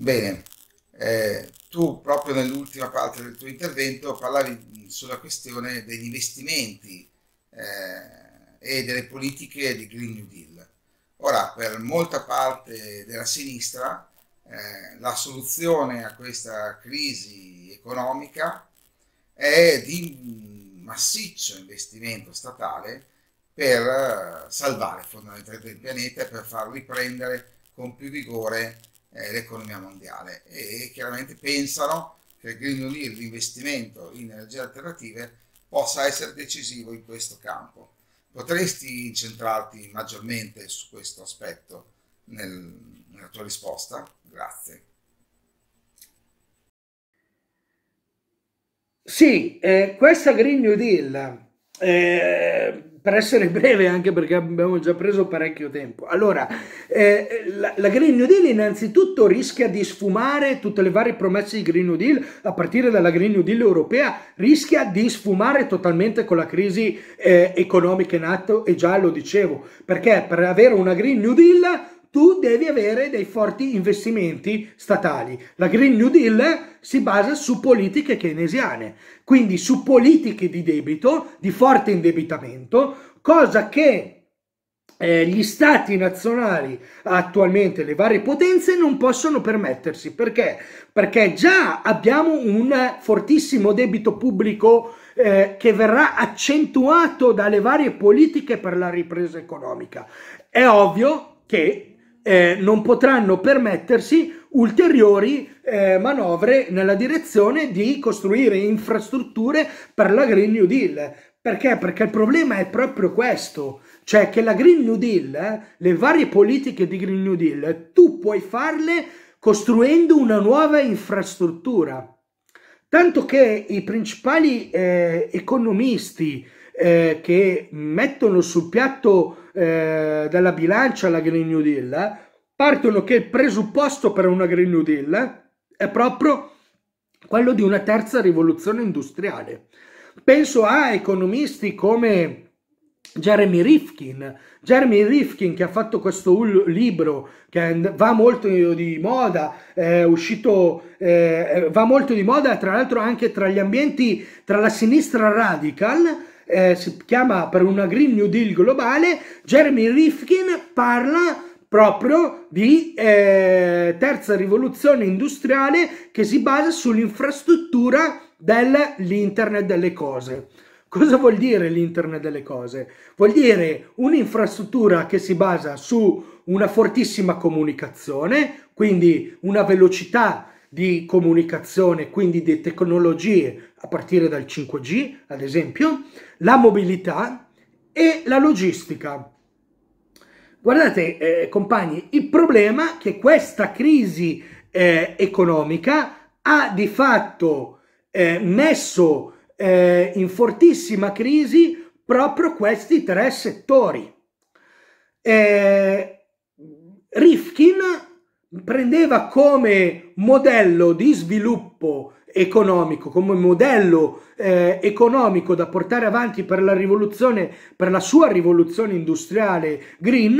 Bene, eh, tu proprio nell'ultima parte del tuo intervento parlavi sulla questione degli investimenti eh, e delle politiche di Green New Deal. Ora, per molta parte della sinistra, eh, la soluzione a questa crisi economica è di massiccio investimento statale per eh, salvare fondamentalmente il pianeta e per far riprendere con più vigore eh, l'economia mondiale e chiaramente pensano che il Green New Deal, l'investimento in energie alternative, possa essere decisivo in questo campo. Potresti incentrarti maggiormente su questo aspetto nel, nella tua risposta? Grazie. Sì, eh, questa Green New Deal eh, per essere breve, anche perché abbiamo già preso parecchio tempo. Allora, eh, la, la, Green New Deal innanzitutto rischia di sfumare tutte le varie promesse di Green New Deal, a partire dalla Green New Deal europea, rischia di sfumare totalmente con la crisi eh, economica in atto e già lo dicevo, perché per avere una Green New Deal tu devi avere dei forti investimenti statali. La Green New Deal si basa su politiche keynesiane, quindi su politiche di debito, di forte indebitamento, cosa che eh, gli stati nazionali attualmente, le varie potenze, non possono permettersi. Perché? Perché già abbiamo un fortissimo debito pubblico eh, che verrà accentuato dalle varie politiche per la ripresa economica. È ovvio che eh, non potranno permettersi ulteriori eh, manovre nella direzione di costruire infrastrutture per la Green New Deal. Perché? Perché il problema è proprio questo, cioè che la Green New Deal, eh, le varie politiche di Green New Deal, tu puoi farle costruendo una nuova infrastruttura. Tanto che i principali eh, economisti, eh, che mettono sul piatto eh, della bilancia la Green New Deal, partono che il presupposto per una Green New Deal è proprio quello di una terza rivoluzione industriale. Penso a economisti come Jeremy Rifkin. Jeremy Rifkin che ha fatto questo libro che va molto di moda, è uscito, eh, va molto di moda tra l'altro anche tra gli ambienti, tra la sinistra radical eh, si chiama per una Green New Deal globale, Jeremy Rifkin parla proprio di eh, terza rivoluzione industriale che si basa sull'infrastruttura dell'internet delle cose. Cosa vuol dire l'internet delle cose? Vuol dire un'infrastruttura che si basa su una fortissima comunicazione, quindi una velocità di comunicazione, quindi di tecnologie a partire dal 5G, ad esempio, la mobilità e la logistica. Guardate, eh, compagni, il problema è che questa crisi eh, economica ha di fatto eh, messo eh, in fortissima crisi proprio questi tre settori. Eh, Rifkin prendeva come modello di sviluppo economico, come modello eh, economico da portare avanti per la rivoluzione, per la sua rivoluzione industriale green,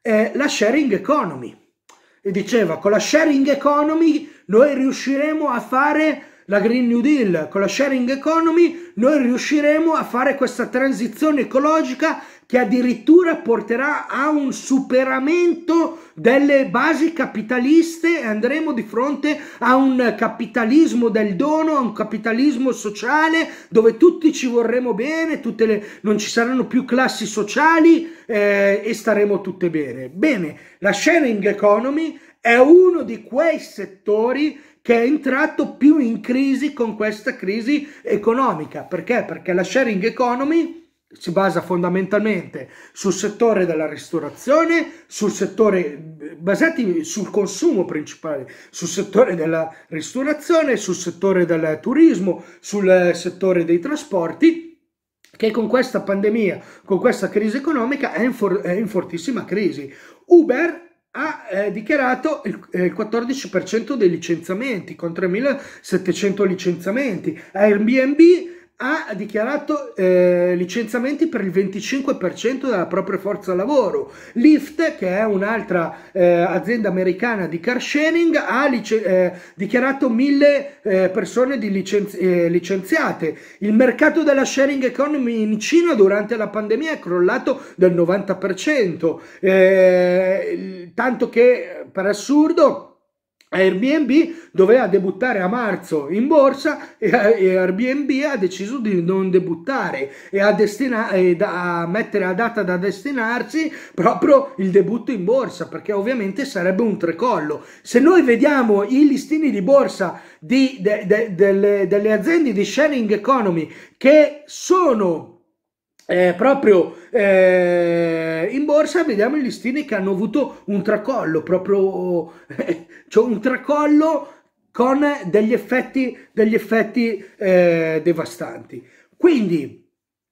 eh, la sharing economy. E diceva, con la sharing economy noi riusciremo a fare la Green New Deal, con la sharing economy noi riusciremo a fare questa transizione ecologica che addirittura porterà a un superamento delle basi capitaliste e andremo di fronte a un capitalismo del dono, a un capitalismo sociale dove tutti ci vorremo bene, le, non ci saranno più classi sociali eh, e staremo tutte bene. Bene, la sharing economy è uno di quei settori che è entrato più in crisi con questa crisi economica. Perché? Perché la sharing economy si basa fondamentalmente sul settore della ristorazione, sul settore basati sul consumo principale, sul settore della ristorazione, sul settore del turismo, sul settore dei trasporti che con questa pandemia, con questa crisi economica è in, for è in fortissima crisi. Uber ha eh, dichiarato il, eh, il 14% dei licenziamenti con 3.700 licenziamenti. Airbnb ha dichiarato eh, licenziamenti per il 25% della propria forza lavoro. Lyft, che è un'altra eh, azienda americana di car sharing, ha lice- eh, dichiarato mille eh, persone di licenzi- eh, licenziate. Il mercato della sharing economy in Cina durante la pandemia è crollato del 90%, eh, tanto che per assurdo Airbnb doveva debuttare a marzo in borsa e Airbnb ha deciso di non debuttare e a, destina- e da- a mettere a data da destinarsi proprio il debutto in borsa perché ovviamente sarebbe un trecollo. Se noi vediamo i listini di borsa di, de, de, delle, delle aziende di sharing economy che sono eh, proprio eh, in borsa vediamo i listini che hanno avuto un tracollo proprio eh, c'è un tracollo con degli effetti, degli effetti eh, devastanti. Quindi,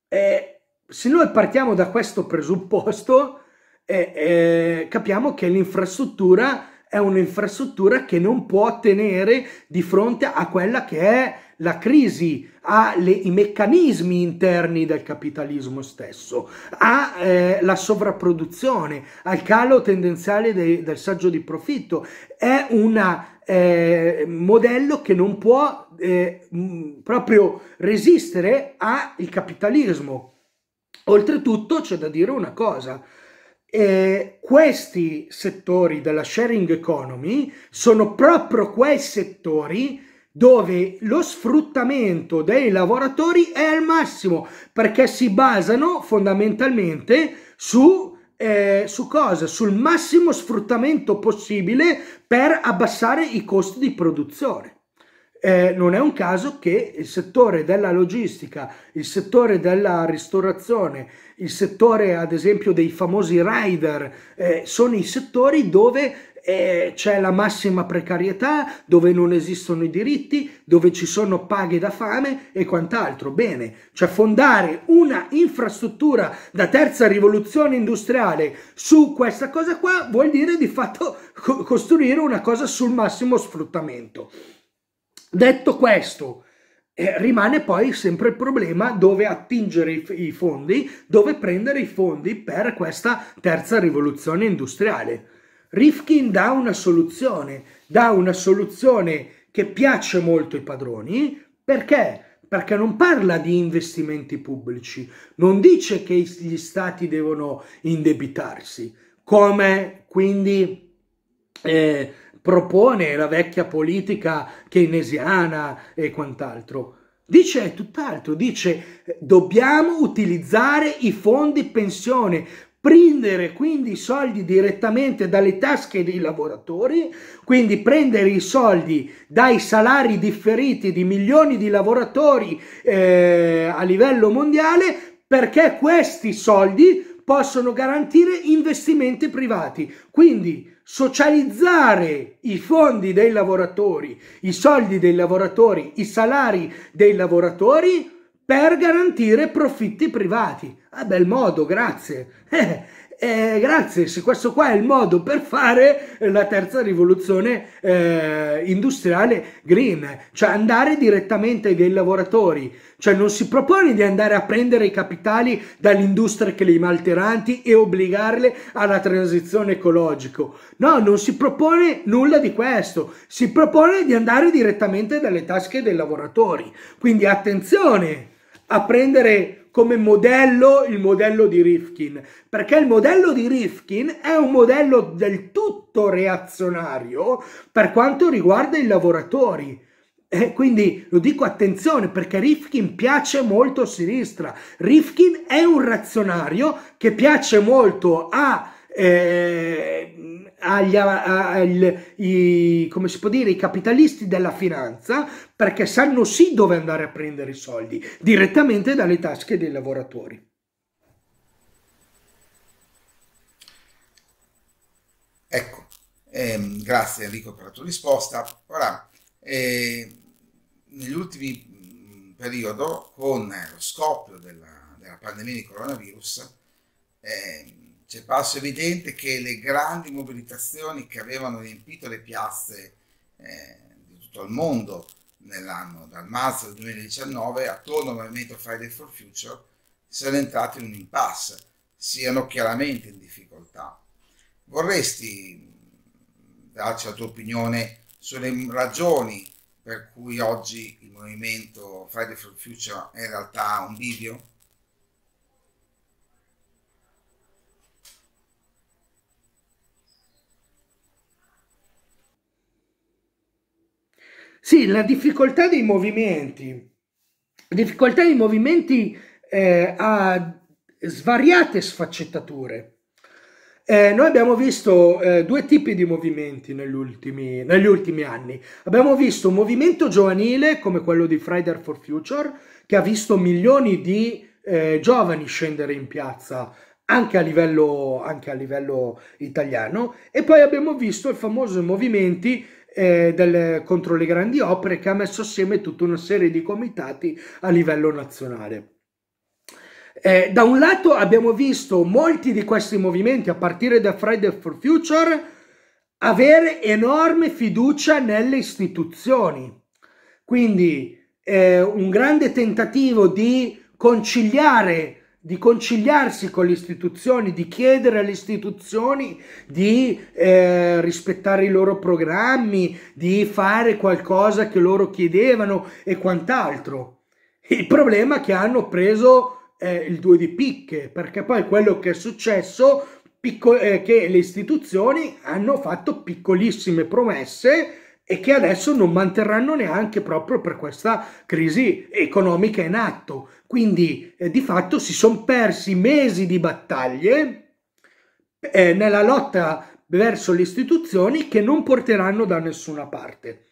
eh, se noi partiamo da questo presupposto, eh, eh capiamo che l'infrastruttura è un'infrastruttura che non può tenere di fronte a quella che è la crisi, ha le, i meccanismi interni del capitalismo stesso, ha eh, la sovrapproduzione, al calo tendenziale de, del saggio di profitto. È un eh, modello che non può eh, mh, proprio resistere al capitalismo. Oltretutto c'è da dire una cosa, eh, questi settori della sharing economy sono proprio quei settori dove lo sfruttamento dei lavoratori è al massimo perché si basano fondamentalmente su, eh, su cosa? Sul massimo sfruttamento possibile per abbassare i costi di produzione. Eh, non è un caso che il settore della logistica, il settore della ristorazione, il settore ad esempio dei famosi rider, eh, sono i settori dove eh, c'è la massima precarietà, dove non esistono i diritti, dove ci sono paghe da fame e quant'altro. Bene, cioè fondare una infrastruttura da terza rivoluzione industriale su questa cosa qua vuol dire di fatto co costruire una cosa sul massimo sfruttamento. Detto questo, eh, rimane poi sempre il problema dove attingere i, i fondi, dove prendere i fondi per questa terza rivoluzione industriale. Rifkin dà una soluzione, dà una soluzione che piace molto ai padroni, perché? Perché non parla di investimenti pubblici, non dice che gli stati devono indebitarsi, come quindi eh, propone la vecchia politica keynesiana e quant'altro. Dice tutt'altro, dice eh, dobbiamo utilizzare i fondi pensione prendere quindi i soldi direttamente dalle tasche dei lavoratori, quindi prendere i soldi dai salari differiti di milioni di lavoratori eh, a livello mondiale, perché questi soldi possono garantire investimenti privati. Quindi socializzare i fondi dei lavoratori, i soldi dei lavoratori, i salari dei lavoratori per garantire profitti privati. ah, bel modo, grazie. Eh, eh, grazie, se questo qua è il modo per fare la terza rivoluzione eh, industriale green, cioè andare direttamente dai dei lavoratori, cioè non si propone di andare a prendere i capitali dall'industria malteranti e obbligarle alla transizione ecologica. No, non si propone nulla di questo, si propone di andare direttamente dalle tasche dei lavoratori. Quindi attenzione! a prendere come modello il modello di Rifkin, perché il modello di Rifkin è un modello del tutto reazionario per quanto riguarda i lavoratori. E eh, quindi lo dico attenzione perché Rifkin piace molto a sinistra. Rifkin è un razionario che piace molto a eh, agli, agli, come si può dire, i capitalisti della finanza perché sanno sì dove andare a prendere i soldi, direttamente dalle tasche dei lavoratori. Ecco, ehm, grazie Enrico per la tua risposta. Ora, eh, negli ultimi periodi, con lo scoppio della, della pandemia di coronavirus, eh, c'è passo evidente che le grandi mobilitazioni che avevano riempito le piazze eh, di tutto il mondo nell'anno dal marzo del 2019 attorno al movimento Friday for Future siano entrate in un impasse, siano chiaramente in difficoltà. Vorresti darci la tua opinione sulle ragioni per cui oggi il movimento Friday for Future è in realtà un bivio? Sì, la difficoltà dei movimenti. difficoltà dei movimenti eh, ha svariate sfaccettature. Eh, noi abbiamo visto eh, due tipi di movimenti negli ultimi, negli ultimi, anni. Abbiamo visto un movimento giovanile come quello di Friday for Future, che ha visto milioni di eh, giovani scendere in piazza anche a, livello, anche a livello italiano, e poi abbiamo visto i famosi movimenti eh, del, contro le grandi opere che ha messo assieme tutta una serie di comitati a livello nazionale. Eh, da un lato abbiamo visto molti di questi movimenti, a partire da Friday for Future, avere enorme fiducia nelle istituzioni. Quindi eh, un grande tentativo di conciliare di conciliarsi con le istituzioni, di chiedere alle istituzioni di eh, rispettare i loro programmi, di fare qualcosa che loro chiedevano e quant'altro. Il problema è che hanno preso eh, il due di picche, perché poi quello che è successo è eh, che le istituzioni hanno fatto piccolissime promesse e che adesso non manterranno neanche proprio per questa crisi economica in atto. Quindi eh, di fatto si sono persi mesi di battaglie eh, nella lotta verso le istituzioni che non porteranno da nessuna parte.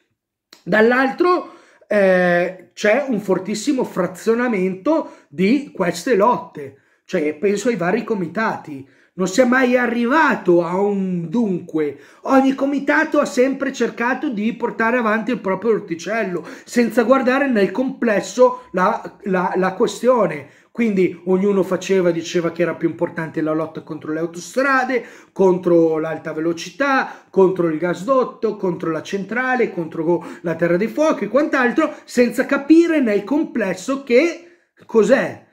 Dall'altro eh, c'è un fortissimo frazionamento di queste lotte, cioè penso ai vari comitati non si è mai arrivato a un dunque. Ogni comitato ha sempre cercato di portare avanti il proprio orticello, senza guardare nel complesso la, la, la questione. Quindi ognuno faceva, diceva che era più importante la lotta contro le autostrade, contro l'alta velocità, contro il gasdotto, contro la centrale, contro la terra dei fuochi e quant'altro, senza capire nel complesso che cos'è.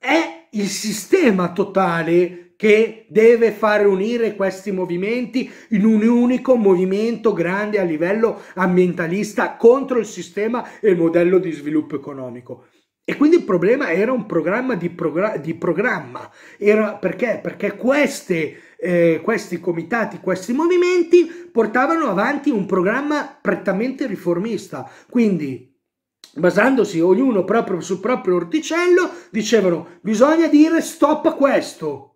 È il sistema totale che deve far unire questi movimenti in un unico movimento grande a livello ambientalista contro il sistema e il modello di sviluppo economico. E quindi il problema era un programma di, progra di programma, era perché? Perché queste, eh, questi comitati, questi movimenti portavano avanti un programma prettamente riformista, quindi basandosi ognuno proprio sul proprio orticello, dicevano bisogna dire stop a questo,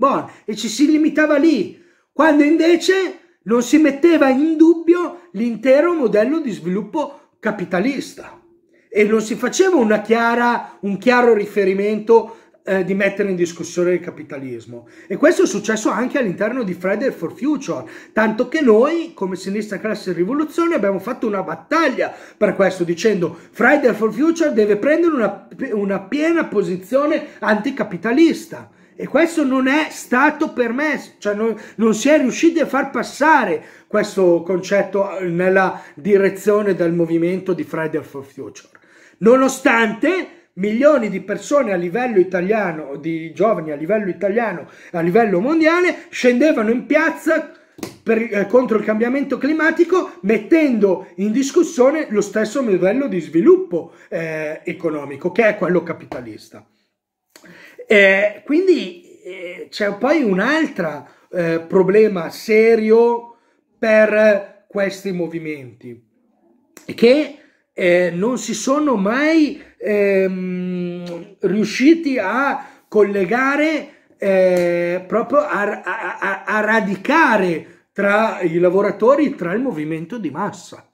Bon, e ci si limitava lì, quando invece non si metteva in dubbio l'intero modello di sviluppo capitalista e non si faceva una chiara, un chiaro riferimento eh, di mettere in discussione il capitalismo. E questo è successo anche all'interno di Friday for Future, tanto che noi, come sinistra classe rivoluzione, abbiamo fatto una battaglia per questo, dicendo Friday for Future deve prendere una, una piena posizione anticapitalista e questo non è stato permesso, cioè non, non si è riusciti a far passare questo concetto eh, nella direzione del movimento di Friday for Future. Nonostante milioni di persone a livello italiano, di giovani a livello italiano, a livello mondiale, scendevano in piazza per, eh, contro il cambiamento climatico mettendo in discussione lo stesso modello di sviluppo eh, economico, che è quello capitalista. Eh, quindi eh, c'è poi un altro eh, problema serio per questi movimenti, che eh, non si sono mai ehm, riusciti a collegare, eh, proprio a, a, a radicare tra i lavoratori, tra il movimento di massa.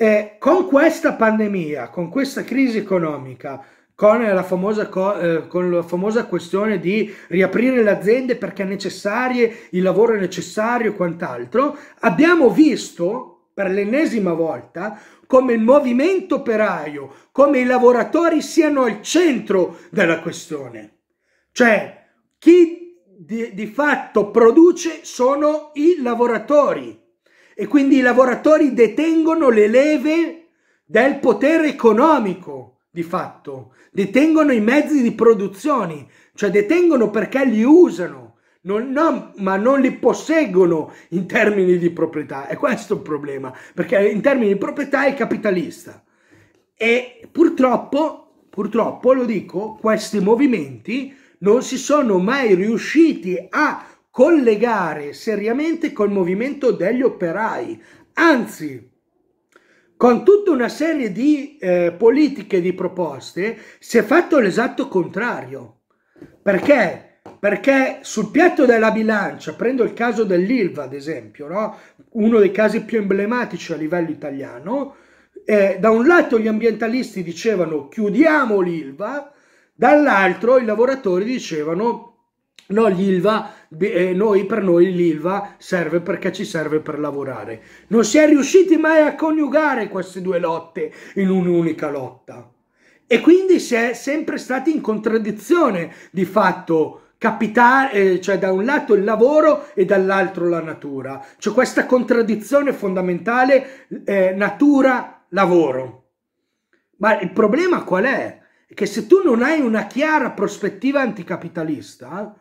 Eh, con questa pandemia, con questa crisi economica, con la, famosa, eh, con la famosa questione di riaprire le aziende perché è necessario, il lavoro è necessario e quant'altro, abbiamo visto per l'ennesima volta come il movimento operaio, come i lavoratori siano al centro della questione. Cioè, chi di, di fatto produce sono i lavoratori e quindi i lavoratori detengono le leve del potere economico di fatto, detengono i mezzi di produzione, cioè detengono perché li usano, non, non, ma non li posseggono in termini di proprietà. e questo è il problema, perché in termini di proprietà è capitalista. E purtroppo, purtroppo lo dico, questi movimenti non si sono mai riusciti a collegare seriamente col movimento degli operai. Anzi, con tutta una serie di eh, politiche di proposte si è fatto l'esatto contrario. Perché? Perché sul piatto della bilancia, prendo il caso dell'ILVA ad esempio, no? uno dei casi più emblematici a livello italiano, eh, da un lato gli ambientalisti dicevano chiudiamo l'ILVA, dall'altro i lavoratori dicevano No, l'ILVA, eh, noi, per noi l'ILVA serve perché ci serve per lavorare. Non si è riusciti mai a coniugare queste due lotte in un'unica lotta. E quindi si è sempre stati in contraddizione di fatto capitale, eh, cioè da un lato il lavoro e dall'altro la natura. C'è cioè, questa contraddizione fondamentale eh, natura-lavoro. Ma il problema qual è? Che se tu non hai una chiara prospettiva anticapitalista,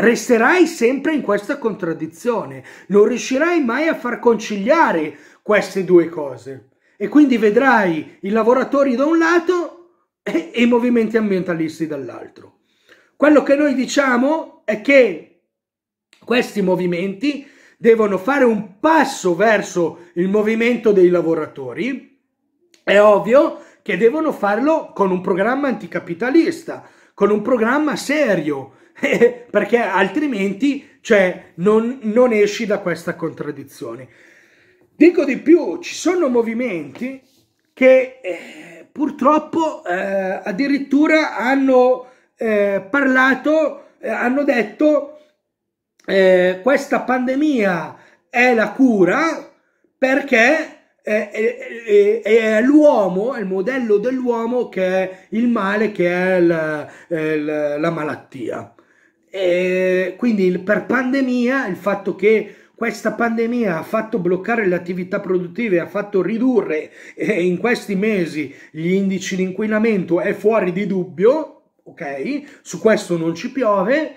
Resterai sempre in questa contraddizione, non riuscirai mai a far conciliare queste due cose. E quindi vedrai i lavoratori da un lato e, e i movimenti ambientalisti dall'altro. Quello che noi diciamo è che questi movimenti devono fare un passo verso il movimento dei lavoratori. È ovvio che devono farlo con un programma anticapitalista, con un programma serio, perché altrimenti cioè, non, non esci da questa contraddizione. Dico di più, ci sono movimenti che eh, purtroppo eh, addirittura hanno eh, parlato, eh, hanno detto eh, questa pandemia è la cura perché è, eh, è, è l'uomo, è il modello dell'uomo che è il male, che è la, la, la malattia. E quindi per pandemia il fatto che questa pandemia ha fatto bloccare le attività produttive, ha fatto ridurre eh, in questi mesi gli indici di inquinamento è fuori di dubbio, ok? Su questo non ci piove,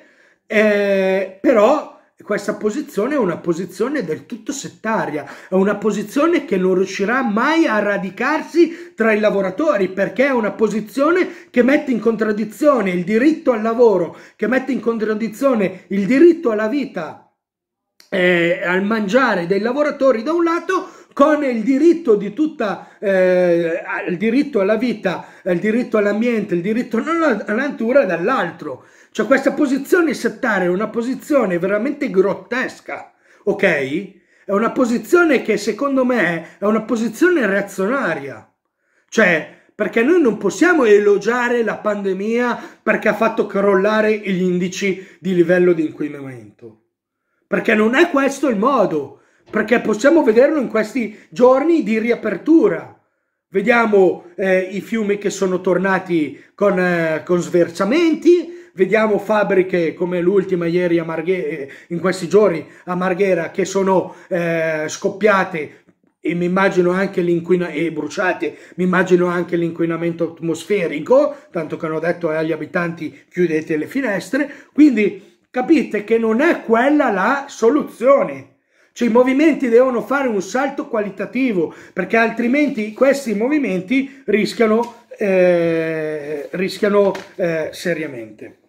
eh, però questa posizione è una posizione del tutto settaria, è una posizione che non riuscirà mai a radicarsi tra i lavoratori perché è una posizione che mette in contraddizione il diritto al lavoro, che mette in contraddizione il diritto alla vita, eh, al mangiare dei lavoratori da un lato con il diritto di tutta eh, il diritto alla vita, il diritto all'ambiente, il diritto alla natura dall'altro. Cioè questa posizione settaria è una posizione veramente grottesca, ok? È una posizione che secondo me è una posizione reazionaria. Cioè, perché noi non possiamo elogiare la pandemia perché ha fatto crollare gli indici di livello di inquinamento. Perché non è questo il modo perché possiamo vederlo in questi giorni di riapertura. Vediamo eh, i fiumi che sono tornati con, eh, con sversamenti, vediamo fabbriche come l'ultima ieri a Marghera, eh, in questi giorni a Marghera che sono eh, scoppiate e mi immagino anche l'inquinamento e bruciate, mi immagino anche l'inquinamento atmosferico, tanto che hanno detto eh, agli abitanti chiudete le finestre, quindi capite che non è quella la soluzione cioè i movimenti devono fare un salto qualitativo perché altrimenti questi movimenti rischiano, eh, rischiano eh, seriamente.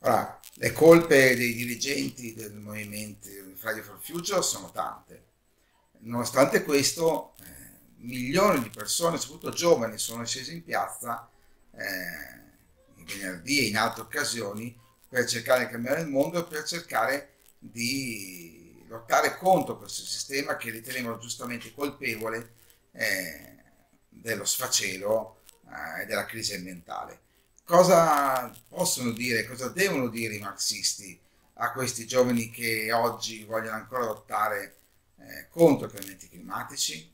Ah, le colpe dei dirigenti del movimento Friday for Future sono tante. Nonostante questo, eh, milioni di persone, soprattutto giovani, sono scese in piazza eh, venerdì e in altre occasioni per cercare di cambiare il mondo e per cercare di lottare contro questo sistema che ritenevano giustamente colpevole eh, dello sfacelo eh, e eh, della crisi ambientale. Cosa possono dire, cosa devono dire i marxisti a questi giovani che oggi vogliono ancora lottare eh, contro i cambiamenti climatici?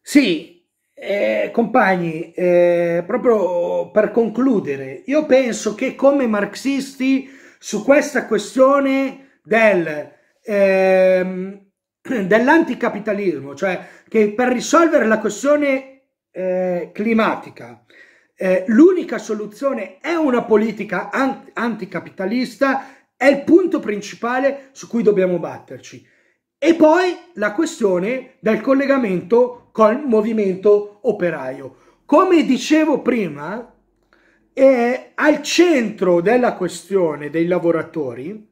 Sì, eh, compagni, eh, proprio per concludere, io penso che come marxisti su questa questione del, ehm, dell'anticapitalismo, cioè che per risolvere la questione eh, climatica, eh, l'unica soluzione è una politica an anticapitalista, è il punto principale su cui dobbiamo batterci. E poi la questione del collegamento col movimento operaio. Come dicevo prima, è al centro della questione dei lavoratori,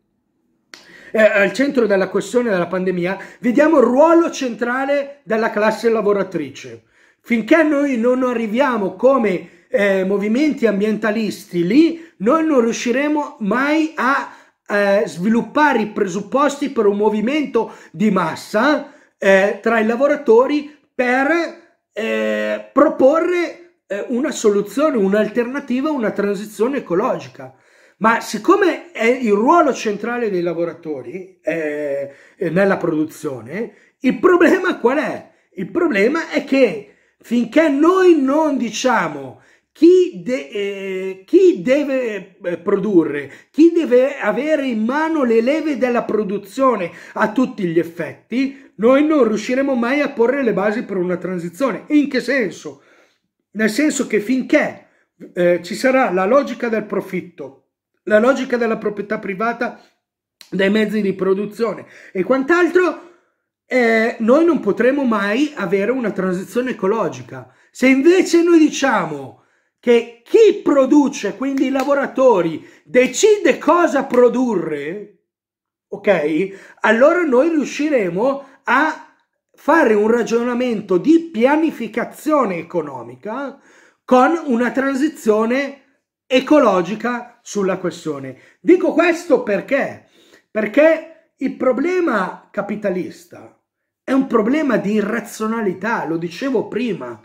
al centro della questione della pandemia, vediamo il ruolo centrale della classe lavoratrice. Finché noi non arriviamo come eh, movimenti ambientalisti lì, noi non riusciremo mai a eh, sviluppare i presupposti per un movimento di massa eh, tra i lavoratori per eh, proporre eh, una soluzione, un'alternativa, una transizione ecologica. Ma siccome è il ruolo centrale dei lavoratori eh, eh nella produzione, il problema qual è? Il problema è che finché noi non diciamo chi, de eh, chi, deve eh, produrre, chi deve avere in mano le leve della produzione a tutti gli effetti, noi non riusciremo mai a porre le basi per una transizione. In che senso? Nel senso che finché eh, ci sarà la logica del profitto, la logica della proprietà privata dei mezzi di produzione e quant'altro, eh, noi non potremo mai avere una transizione ecologica. Se invece noi diciamo che chi produce, quindi i lavoratori, decide cosa produrre, ok? Allora noi riusciremo a fare un ragionamento di pianificazione economica con una transizione ecologica sulla questione. Dico questo perché? Perché il problema capitalista è un problema di irrazionalità, lo dicevo prima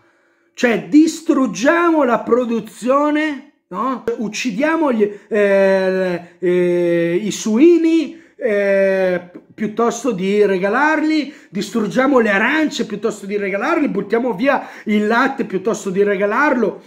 cioè distruggiamo la produzione, no? uccidiamo gli, eh, eh, i suini eh, piuttosto di regalarli, distruggiamo le arance piuttosto di regalarli, buttiamo via il latte piuttosto di regalarlo,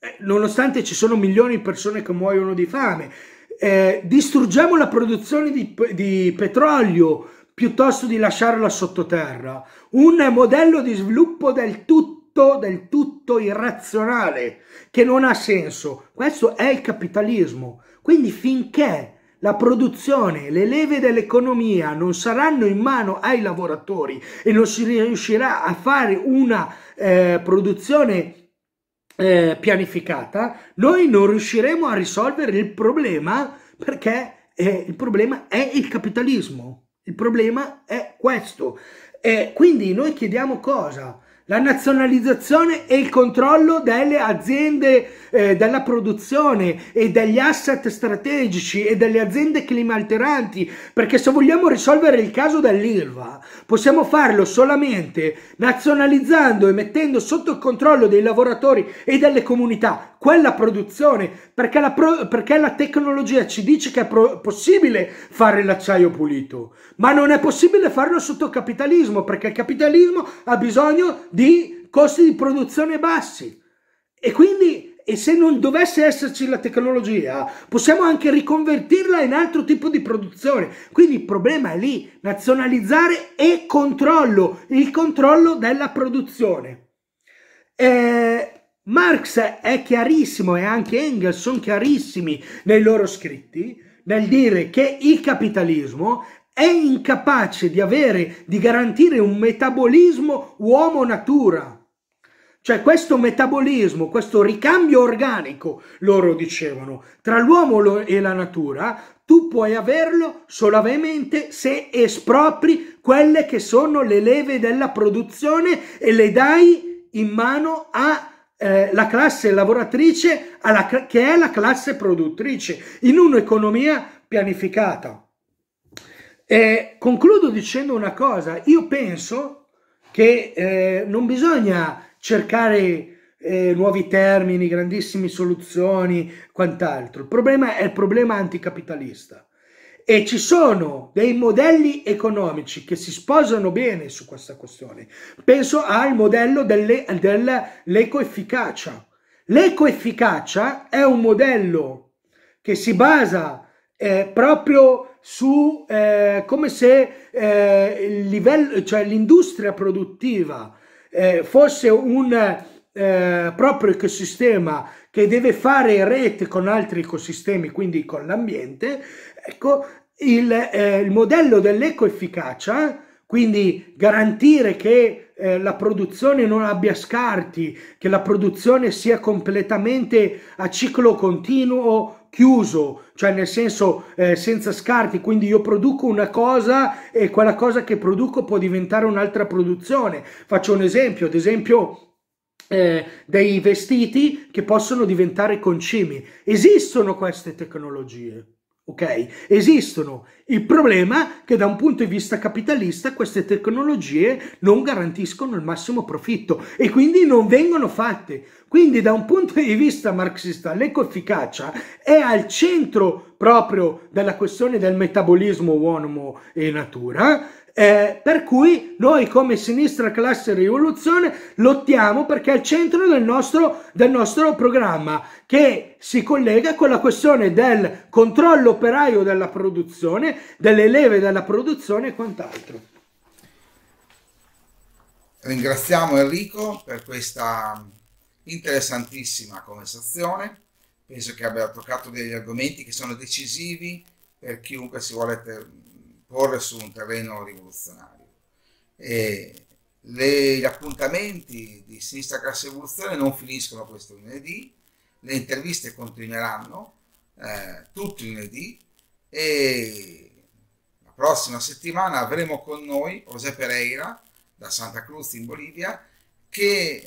eh, nonostante ci sono milioni di persone che muoiono di fame. Eh, distruggiamo la produzione di, di petrolio piuttosto di lasciarla sottoterra. Un modello di sviluppo del tutto tutto, del tutto irrazionale, che non ha senso. Questo è il capitalismo. Quindi finché la produzione, le leve dell'economia non saranno in mano ai lavoratori e non si riuscirà a fare una eh, produzione eh, pianificata, noi non riusciremo a risolvere il problema perché eh, il problema è il capitalismo. Il problema è questo. quindi noi chiediamo cosa? la nazionalizzazione e il controllo delle aziende, eh, della produzione e degli asset strategici e delle aziende climalteranti, perché se vogliamo risolvere il caso dell'ILVA possiamo farlo solamente nazionalizzando e mettendo sotto il controllo dei lavoratori e delle comunità quella produzione, perché la, pro perché la tecnologia ci dice che è possibile fare l'acciaio pulito, ma non è possibile farlo sotto il capitalismo, perché il capitalismo ha bisogno di costi di produzione bassi. E quindi e se non dovesse esserci la tecnologia, possiamo anche riconvertirla in altro tipo di produzione. Quindi il problema è lì, nazionalizzare e controllo, il controllo della produzione. Eh, Marx è chiarissimo e anche Engels sono chiarissimi nei loro scritti nel dire che il capitalismo è incapace di avere, di garantire un metabolismo uomo-natura. Cioè questo metabolismo, questo ricambio organico, loro dicevano, tra l'uomo e la natura, tu puoi averlo solamente se espropri quelle che sono le leve della produzione e le dai in mano a eh, la classe lavoratrice alla, che è la classe produttrice in un'economia pianificata. E concludo dicendo una cosa, io penso che eh, non bisogna cercare eh, nuovi termini, grandissime soluzioni, quant'altro. Il problema è il problema anticapitalista e ci sono dei modelli economici che si sposano bene su questa questione. Penso al modello dell'ecoefficacia. L'ecoefficacia è un modello che si basa eh, proprio su eh, come se eh, il livello, cioè l'industria produttiva eh, fosse un eh, proprio ecosistema che deve fare rete con altri ecosistemi, quindi con l'ambiente, Ecco, il, eh, il modello dell'ecoefficacia, quindi garantire che eh, la produzione non abbia scarti, che la produzione sia completamente a ciclo continuo chiuso, cioè nel senso eh, senza scarti, quindi io produco una cosa e quella cosa che produco può diventare un'altra produzione. Faccio un esempio, ad esempio eh, dei vestiti che possono diventare concimi. Esistono queste tecnologie ok? Esistono. Il problema è che da un punto di vista capitalista queste tecnologie non garantiscono il massimo profitto e quindi non vengono fatte. Quindi da un punto di vista marxista l'ecoefficacia è al centro proprio della questione del metabolismo uomo e natura eh, per cui noi come sinistra classe rivoluzione lottiamo perché è al centro del nostro, del nostro programma che si collega con la questione del controllo operaio della produzione, delle leve della produzione e quant'altro. Ringraziamo Enrico per questa interessantissima conversazione. Penso che abbia toccato degli argomenti che sono decisivi per chiunque si vuole corre su un terreno rivoluzionario. E le, gli appuntamenti di Sinistra Classe Evoluzione non finiscono questo lunedì, le interviste continueranno eh, tutti lunedì e la prossima settimana avremo con noi José Pereira da Santa Cruz in Bolivia che,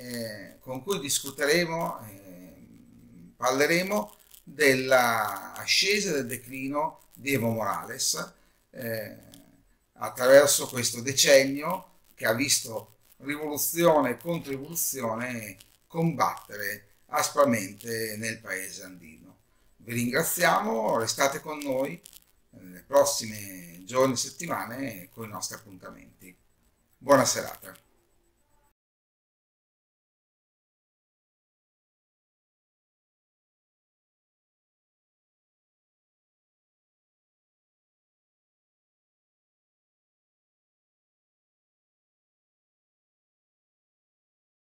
eh, con cui discuteremo, eh, parleremo dell'ascesa e del declino di Evo Morales eh, attraverso questo decennio che ha visto rivoluzione e contribuzione combattere aspramente nel paese andino. Vi ringraziamo, restate con noi eh, nelle prossime giorni e settimane con i nostri appuntamenti. Buona serata.